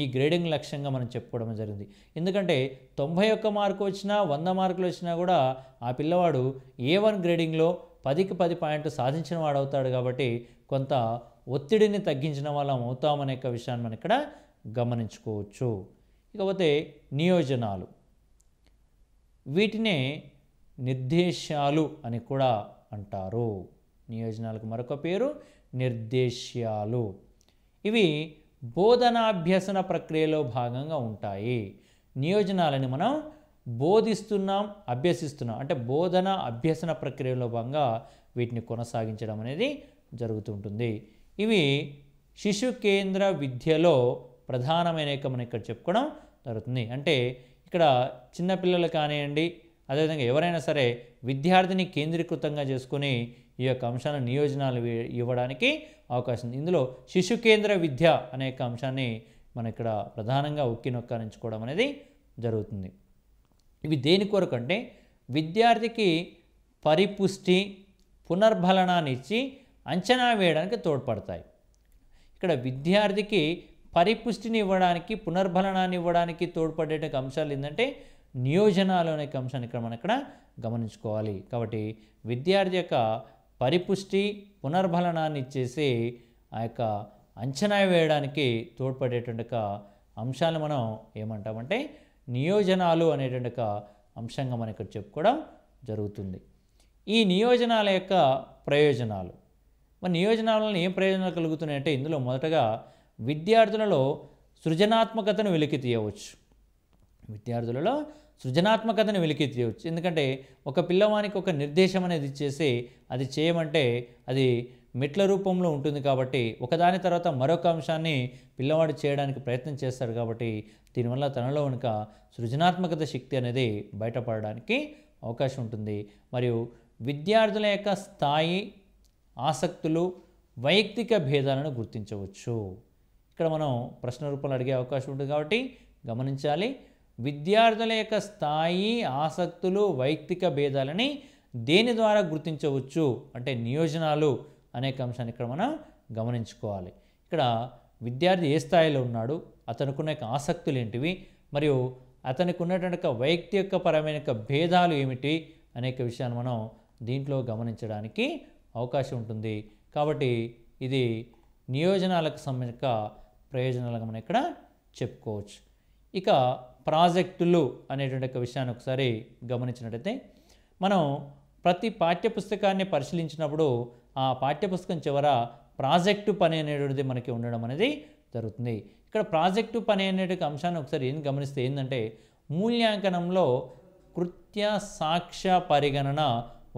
ఈ గ్రేడింగ్ లక్ష్యంగా మనం చెప్పుకోవడం జరిగింది ఎందుకంటే తొంభై ఒక్క మార్కు వచ్చినా వంద మార్కులు వచ్చినా కూడా ఆ పిల్లవాడు ఏ వన్ గ్రేడింగ్లో పదికి పది పాయింట్ సాధించిన వాడు అవుతాడు కాబట్టి కొంత ఒత్తిడిని తగ్గించిన వాళ్ళం అవుతామనే విషయాన్ని మనం ఇక్కడ గమనించుకోవచ్చు ఇకపోతే నియోజనాలు వీటినే నిర్దేశాలు అని కూడా అంటారు నియోజనాలకు మరొక పేరు నిర్దేశ్యాలు ఇవి బోధనాభ్యసన ప్రక్రియలో భాగంగా ఉంటాయి నియోజనాలని మనం బోధిస్తున్నాం అభ్యసిస్తున్నాం అంటే బోధన అభ్యసన ప్రక్రియలో భాగంగా వీటిని కొనసాగించడం అనేది జరుగుతుంటుంది ఇవి శిశు కేంద్ర విద్యలో ప్రధానమైన మనం ఇక్కడ చెప్పుకోవడం జరుగుతుంది అంటే ఇక్కడ చిన్నపిల్లలు కానివ్వండి అదేవిధంగా ఎవరైనా సరే విద్యార్థిని కేంద్రీకృతంగా చేసుకుని ఈ యొక్క అంశాలను నియోజనాలు ఇవ్వడానికి అవకాశం ఉంది ఇందులో శిశు కేంద్ర విద్య అనే అంశాన్ని మన ఇక్కడ ప్రధానంగా ఉక్కి నొక్కానించుకోవడం అనేది జరుగుతుంది ఇవి దేని కొరకు అంటే విద్యార్థికి పరిపుష్టి పునర్బలనాన్ని ఇచ్చి అంచనా వేయడానికి తోడ్పడతాయి ఇక్కడ విద్యార్థికి పరిపుష్టిని ఇవ్వడానికి పునర్బలనాన్ని ఇవ్వడానికి తోడ్పడే అంశాలు ఏంటంటే నియోజనాలు అనే అంశాన్ని ఇక్కడ మనం ఇక్కడ గమనించుకోవాలి కాబట్టి విద్యార్థి యొక్క పరిపుష్టి పునర్బలనాన్ని ఇచ్చేసి ఆ యొక్క అంచనా వేయడానికి తోడ్పడేటువంటి అంశాలు మనం ఏమంటామంటే నియోజనాలు అనేటువంటి ఒక అంశంగా మనం ఇక్కడ చెప్పుకోవడం జరుగుతుంది ఈ నియోజనాల యొక్క ప్రయోజనాలు మరి నియోజనాలను ఏం ప్రయోజనాలు అంటే ఇందులో మొదటగా విద్యార్థులలో సృజనాత్మకతను వెలికి తీయవచ్చు విద్యార్థులలో సృజనాత్మకతను వెలికి తీయవచ్చు ఎందుకంటే ఒక పిల్లవానికి ఒక నిర్దేశం అనేది ఇచ్చేసి అది చేయమంటే అది మెట్ల రూపంలో ఉంటుంది కాబట్టి ఒకదాని తర్వాత మరొక అంశాన్ని పిల్లవాడు చేయడానికి ప్రయత్నం చేస్తారు కాబట్టి దీనివల్ల తనలో వెనుక సృజనాత్మకత శక్తి అనేది బయటపడడానికి అవకాశం ఉంటుంది మరియు విద్యార్థుల యొక్క స్థాయి ఆసక్తులు వైయక్తిక భేదాలను గుర్తించవచ్చు ఇక్కడ మనం ప్రశ్న రూపంలో అడిగే అవకాశం ఉంటుంది కాబట్టి గమనించాలి విద్యార్థుల యొక్క స్థాయి ఆసక్తులు వైయక్తిక భేదాలని దేని ద్వారా గుర్తించవచ్చు అంటే నియోజనాలు అనేక అంశాన్ని ఇక్కడ మనం గమనించుకోవాలి ఇక్కడ విద్యార్థి ఏ స్థాయిలో ఉన్నాడు అతనుకున్న ఉన్న ఆసక్తులు ఏంటివి మరియు అతనికి ఉన్నటువంటి వైయక్తిక పరమైన భేదాలు ఏమిటి అనేక విషయాన్ని మనం దీంట్లో గమనించడానికి అవకాశం ఉంటుంది కాబట్టి ఇది నియోజనాలకు సంబంధించిన ప్రయోజనాలుగా మనం ఇక్కడ చెప్పుకోవచ్చు ఇక ప్రాజెక్టులు అనేటువంటి ఒక విషయాన్ని ఒకసారి గమనించినట్టయితే మనం ప్రతి పాఠ్యపుస్తకాన్ని పరిశీలించినప్పుడు ఆ పాఠ్యపుస్తకం చివర ప్రాజెక్టు పని అనేటువంటిది మనకి ఉండడం అనేది జరుగుతుంది ఇక్కడ ప్రాజెక్టు పని అనేటువంటి అంశాన్ని ఒకసారి ఏం గమనిస్తే ఏంటంటే మూల్యాంకనంలో కృత్య సాక్ష్య పరిగణన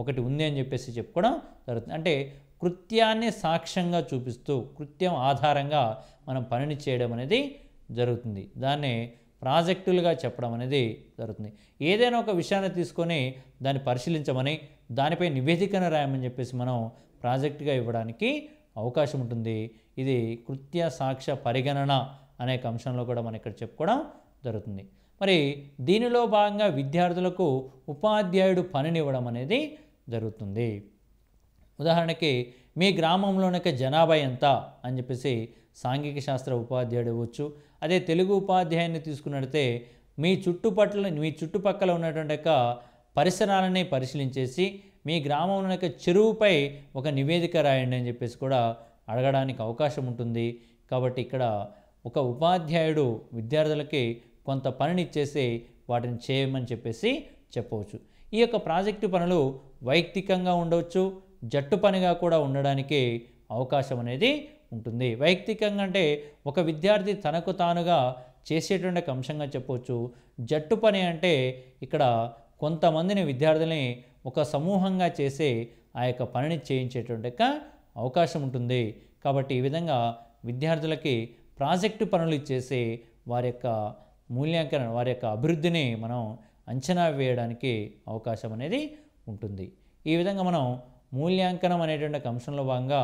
ఒకటి ఉంది అని చెప్పేసి చెప్పుకోవడం జరుగుతుంది అంటే కృత్యాన్ని సాక్ష్యంగా చూపిస్తూ కృత్యం ఆధారంగా మనం పనిని చేయడం అనేది జరుగుతుంది దాన్ని ప్రాజెక్టులుగా చెప్పడం అనేది జరుగుతుంది ఏదైనా ఒక విషయాన్ని తీసుకొని దాన్ని పరిశీలించమని దానిపై నివేదికను రాయమని చెప్పేసి మనం ప్రాజెక్టుగా ఇవ్వడానికి అవకాశం ఉంటుంది ఇది కృత్య సాక్ష్య పరిగణన అనేక అంశంలో కూడా మనం ఇక్కడ చెప్పుకోవడం జరుగుతుంది మరి దీనిలో భాగంగా విద్యార్థులకు ఉపాధ్యాయుడు పనినివ్వడం అనేది జరుగుతుంది ఉదాహరణకి మీ గ్రామంలోనొక జనాభా ఎంత అని చెప్పేసి సాంఘిక శాస్త్ర ఉపాధ్యాయుడు ఇవ్వచ్చు అదే తెలుగు ఉపాధ్యాయుని తీసుకున్నట్టే మీ చుట్టుపట్ల మీ చుట్టుపక్కల ఉన్నటువంటి పరిసరాలని పరిశీలించేసి మీ గ్రామం యొక్క చెరువుపై ఒక నివేదిక రాయండి అని చెప్పేసి కూడా అడగడానికి అవకాశం ఉంటుంది కాబట్టి ఇక్కడ ఒక ఉపాధ్యాయుడు విద్యార్థులకి కొంత పనినిచ్చేసి వాటిని చేయమని చెప్పేసి చెప్పవచ్చు ఈ యొక్క ప్రాజెక్టు పనులు వైయక్తికంగా ఉండవచ్చు జట్టు పనిగా కూడా ఉండడానికి అవకాశం అనేది ఉంటుంది వైయక్తికంగా అంటే ఒక విద్యార్థి తనకు తానుగా చేసేటువంటి అంశంగా చెప్పవచ్చు జట్టు పని అంటే ఇక్కడ కొంతమందిని విద్యార్థుల్ని ఒక సమూహంగా చేసే ఆ యొక్క పనిని చేయించేటువంటి అవకాశం ఉంటుంది కాబట్టి ఈ విధంగా విద్యార్థులకి ప్రాజెక్టు పనులు చేసే వారి యొక్క మూల్యాంకనం వారి యొక్క అభివృద్ధిని మనం అంచనా వేయడానికి అవకాశం అనేది ఉంటుంది ఈ విధంగా మనం మూల్యాంకనం అనేటువంటి అంశంలో భాగంగా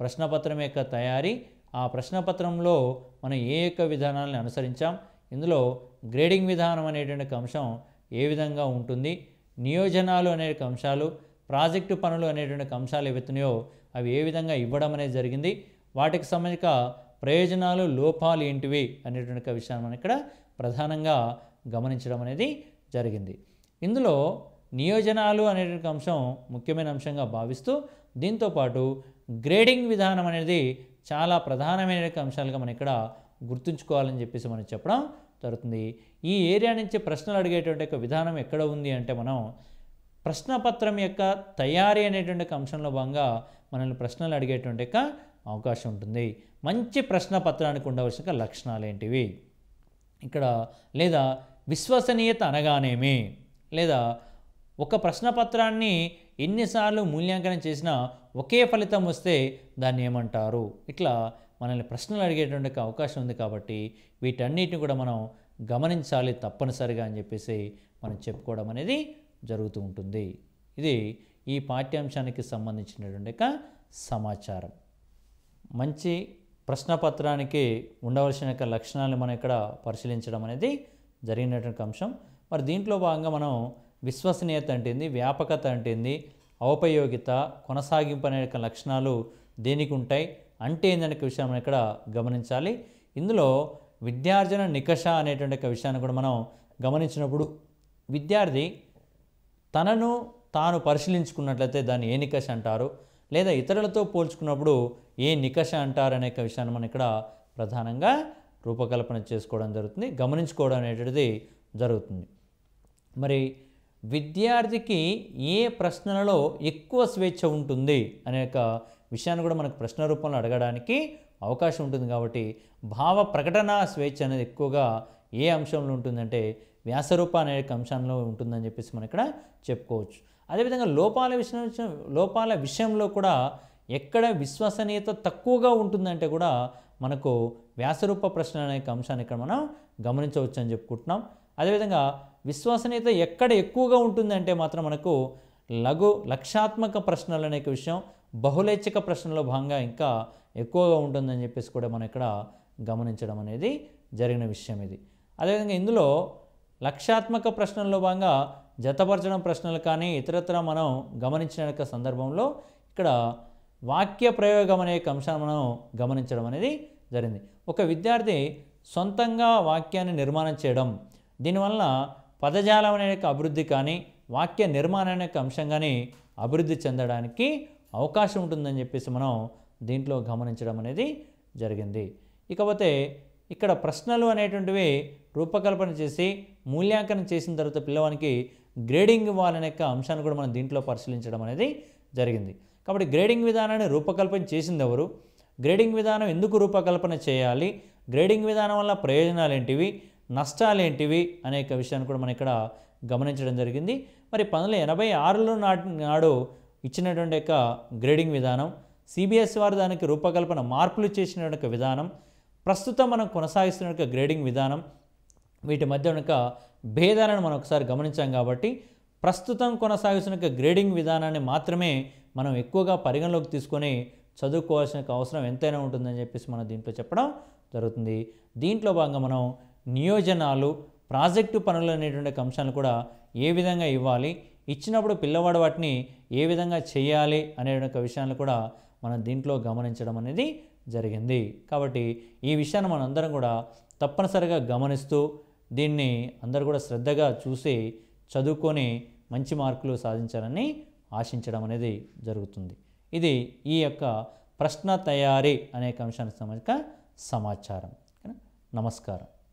ప్రశ్నపత్రం యొక్క తయారీ ఆ ప్రశ్నపత్రంలో మనం ఏ యొక్క విధానాలను అనుసరించాం ఇందులో గ్రేడింగ్ విధానం అనేటువంటి అంశం ఏ విధంగా ఉంటుంది నియోజనాలు అనేక అంశాలు ప్రాజెక్టు పనులు అనేటువంటి అంశాలు ఏవైతున్నాయో అవి ఏ విధంగా ఇవ్వడం అనేది జరిగింది వాటికి సంబంధించిన ప్రయోజనాలు లోపాలు ఏంటివి అనేటువంటి విషయాన్ని మనం ఇక్కడ ప్రధానంగా గమనించడం అనేది జరిగింది ఇందులో నియోజనాలు అనేటువంటి అంశం ముఖ్యమైన అంశంగా భావిస్తూ దీంతోపాటు గ్రేడింగ్ విధానం అనేది చాలా ప్రధానమైన అంశాలుగా మనం ఇక్కడ గుర్తుంచుకోవాలని చెప్పేసి మనం చెప్పడం జరుగుతుంది ఈ ఏరియా నుంచి ప్రశ్నలు అడిగేటువంటి యొక్క విధానం ఎక్కడ ఉంది అంటే మనం ప్రశ్నపత్రం యొక్క తయారీ అనేటువంటి అంశంలో భాగంగా మనల్ని ప్రశ్నలు అడిగేటువంటి యొక్క అవకాశం ఉంటుంది మంచి ప్రశ్నపత్రానికి ఉండవలసిన లక్షణాలు ఏంటివి ఇక్కడ లేదా విశ్వసనీయత అనగానేమి లేదా ఒక ప్రశ్నపత్రాన్ని ఎన్నిసార్లు మూల్యాంకనం చేసినా ఒకే ఫలితం వస్తే దాన్ని ఏమంటారు ఇట్లా మనల్ని ప్రశ్నలు అడిగేటువంటి అవకాశం ఉంది కాబట్టి వీటన్నిటిని కూడా మనం గమనించాలి తప్పనిసరిగా అని చెప్పేసి మనం చెప్పుకోవడం అనేది జరుగుతూ ఉంటుంది ఇది ఈ పాఠ్యాంశానికి సంబంధించినటువంటి సమాచారం మంచి ప్రశ్నపత్రానికి ఉండవలసిన యొక్క లక్షణాలను మనం ఇక్కడ పరిశీలించడం అనేది జరిగినటువంటి అంశం మరి దీంట్లో భాగంగా మనం విశ్వసనీయత అంటేంది వ్యాపకత అంటే ఔపయోగిత కొనసాగింపు అనే లక్షణాలు దేనికి ఉంటాయి అంటే ఏంటనే విషయం మనం ఇక్కడ గమనించాలి ఇందులో విద్యార్జన నికష అనేటువంటి ఒక విషయాన్ని కూడా మనం గమనించినప్పుడు విద్యార్థి తనను తాను పరిశీలించుకున్నట్లయితే దాన్ని ఏ నికష అంటారు లేదా ఇతరులతో పోల్చుకున్నప్పుడు ఏ నికష అంటారు అనే విషయాన్ని మనం ఇక్కడ ప్రధానంగా రూపకల్పన చేసుకోవడం జరుగుతుంది గమనించుకోవడం అనేటువంటిది జరుగుతుంది మరి విద్యార్థికి ఏ ప్రశ్నలలో ఎక్కువ స్వేచ్ఛ ఉంటుంది అనే విషయాన్ని కూడా మనకు ప్రశ్న రూపంలో అడగడానికి అవకాశం ఉంటుంది కాబట్టి భావ ప్రకటన స్వేచ్ఛ అనేది ఎక్కువగా ఏ అంశంలో ఉంటుందంటే వ్యాసరూప అనే అంశంలో ఉంటుందని చెప్పేసి మనం ఇక్కడ చెప్పుకోవచ్చు అదేవిధంగా లోపాల విషయం లోపాల విషయంలో కూడా ఎక్కడ విశ్వసనీయత తక్కువగా ఉంటుందంటే కూడా మనకు వ్యాసరూప ప్రశ్న అనే అంశాన్ని ఇక్కడ మనం గమనించవచ్చు అని చెప్పుకుంటున్నాం అదేవిధంగా విశ్వసనీయత ఎక్కడ ఎక్కువగా ఉంటుందంటే మాత్రం మనకు లఘు లక్షాత్మక ప్రశ్నలు అనే విషయం బహులేచ్ఛిక ప్రశ్నలో భాగంగా ఇంకా ఎక్కువగా ఉంటుందని చెప్పేసి కూడా మనం ఇక్కడ గమనించడం అనేది జరిగిన విషయం ఇది అదేవిధంగా ఇందులో లక్ష్యాత్మక ప్రశ్నల్లో భాగంగా జతపరచడం ప్రశ్నలు కానీ ఇతరత్ర మనం గమనించిన యొక్క సందర్భంలో ఇక్కడ వాక్య ప్రయోగం అనే అంశాన్ని మనం గమనించడం అనేది జరిగింది ఒక విద్యార్థి సొంతంగా వాక్యాన్ని నిర్మాణం చేయడం దీనివల్ల పదజాలం అనే అభివృద్ధి కానీ వాక్య నిర్మాణం అనే అంశం కానీ అభివృద్ధి చెందడానికి అవకాశం ఉంటుందని చెప్పేసి మనం దీంట్లో గమనించడం అనేది జరిగింది ఇకపోతే ఇక్కడ ప్రశ్నలు అనేటువంటివి రూపకల్పన చేసి మూల్యాంకనం చేసిన తర్వాత పిల్లవానికి గ్రేడింగ్ ఇవ్వాలనే యొక్క అంశాన్ని కూడా మనం దీంట్లో పరిశీలించడం అనేది జరిగింది కాబట్టి గ్రేడింగ్ విధానాన్ని రూపకల్పన చేసింది ఎవరు గ్రేడింగ్ విధానం ఎందుకు రూపకల్పన చేయాలి గ్రేడింగ్ విధానం వల్ల ప్రయోజనాలు ఏంటివి నష్టాలు ఏంటివి అనే విషయాన్ని కూడా మనం ఇక్కడ గమనించడం జరిగింది మరి పంతొమ్మిది ఎనభై ఆరులో నాటి నాడు ఇచ్చినటువంటి యొక్క గ్రేడింగ్ విధానం సిబిఎస్ వారు దానికి రూపకల్పన మార్పులు చేసిన యొక్క విధానం ప్రస్తుతం మనం కొనసాగిస్తున్న యొక్క గ్రేడింగ్ విధానం వీటి మధ్య ఉన్న భేదాలను మనం ఒకసారి గమనించాం కాబట్టి ప్రస్తుతం కొనసాగిస్తున్న యొక్క గ్రేడింగ్ విధానాన్ని మాత్రమే మనం ఎక్కువగా పరిగణలోకి తీసుకొని చదువుకోవాల్సిన అవసరం ఎంతైనా ఉంటుందని చెప్పేసి మనం దీంట్లో చెప్పడం జరుగుతుంది దీంట్లో భాగంగా మనం నియోజనాలు ప్రాజెక్టు పనులు అనేటువంటి అంశాలు కూడా ఏ విధంగా ఇవ్వాలి ఇచ్చినప్పుడు పిల్లవాడు వాటిని ఏ విధంగా చేయాలి అనే యొక్క విషయాన్ని కూడా మనం దీంట్లో గమనించడం అనేది జరిగింది కాబట్టి ఈ విషయాన్ని మనందరం కూడా తప్పనిసరిగా గమనిస్తూ దీన్ని అందరూ కూడా శ్రద్ధగా చూసి చదువుకొని మంచి మార్కులు సాధించాలని ఆశించడం అనేది జరుగుతుంది ఇది ఈ యొక్క ప్రశ్న తయారీ అనే అంశానికి సంబంధించిన సమాచారం నమస్కారం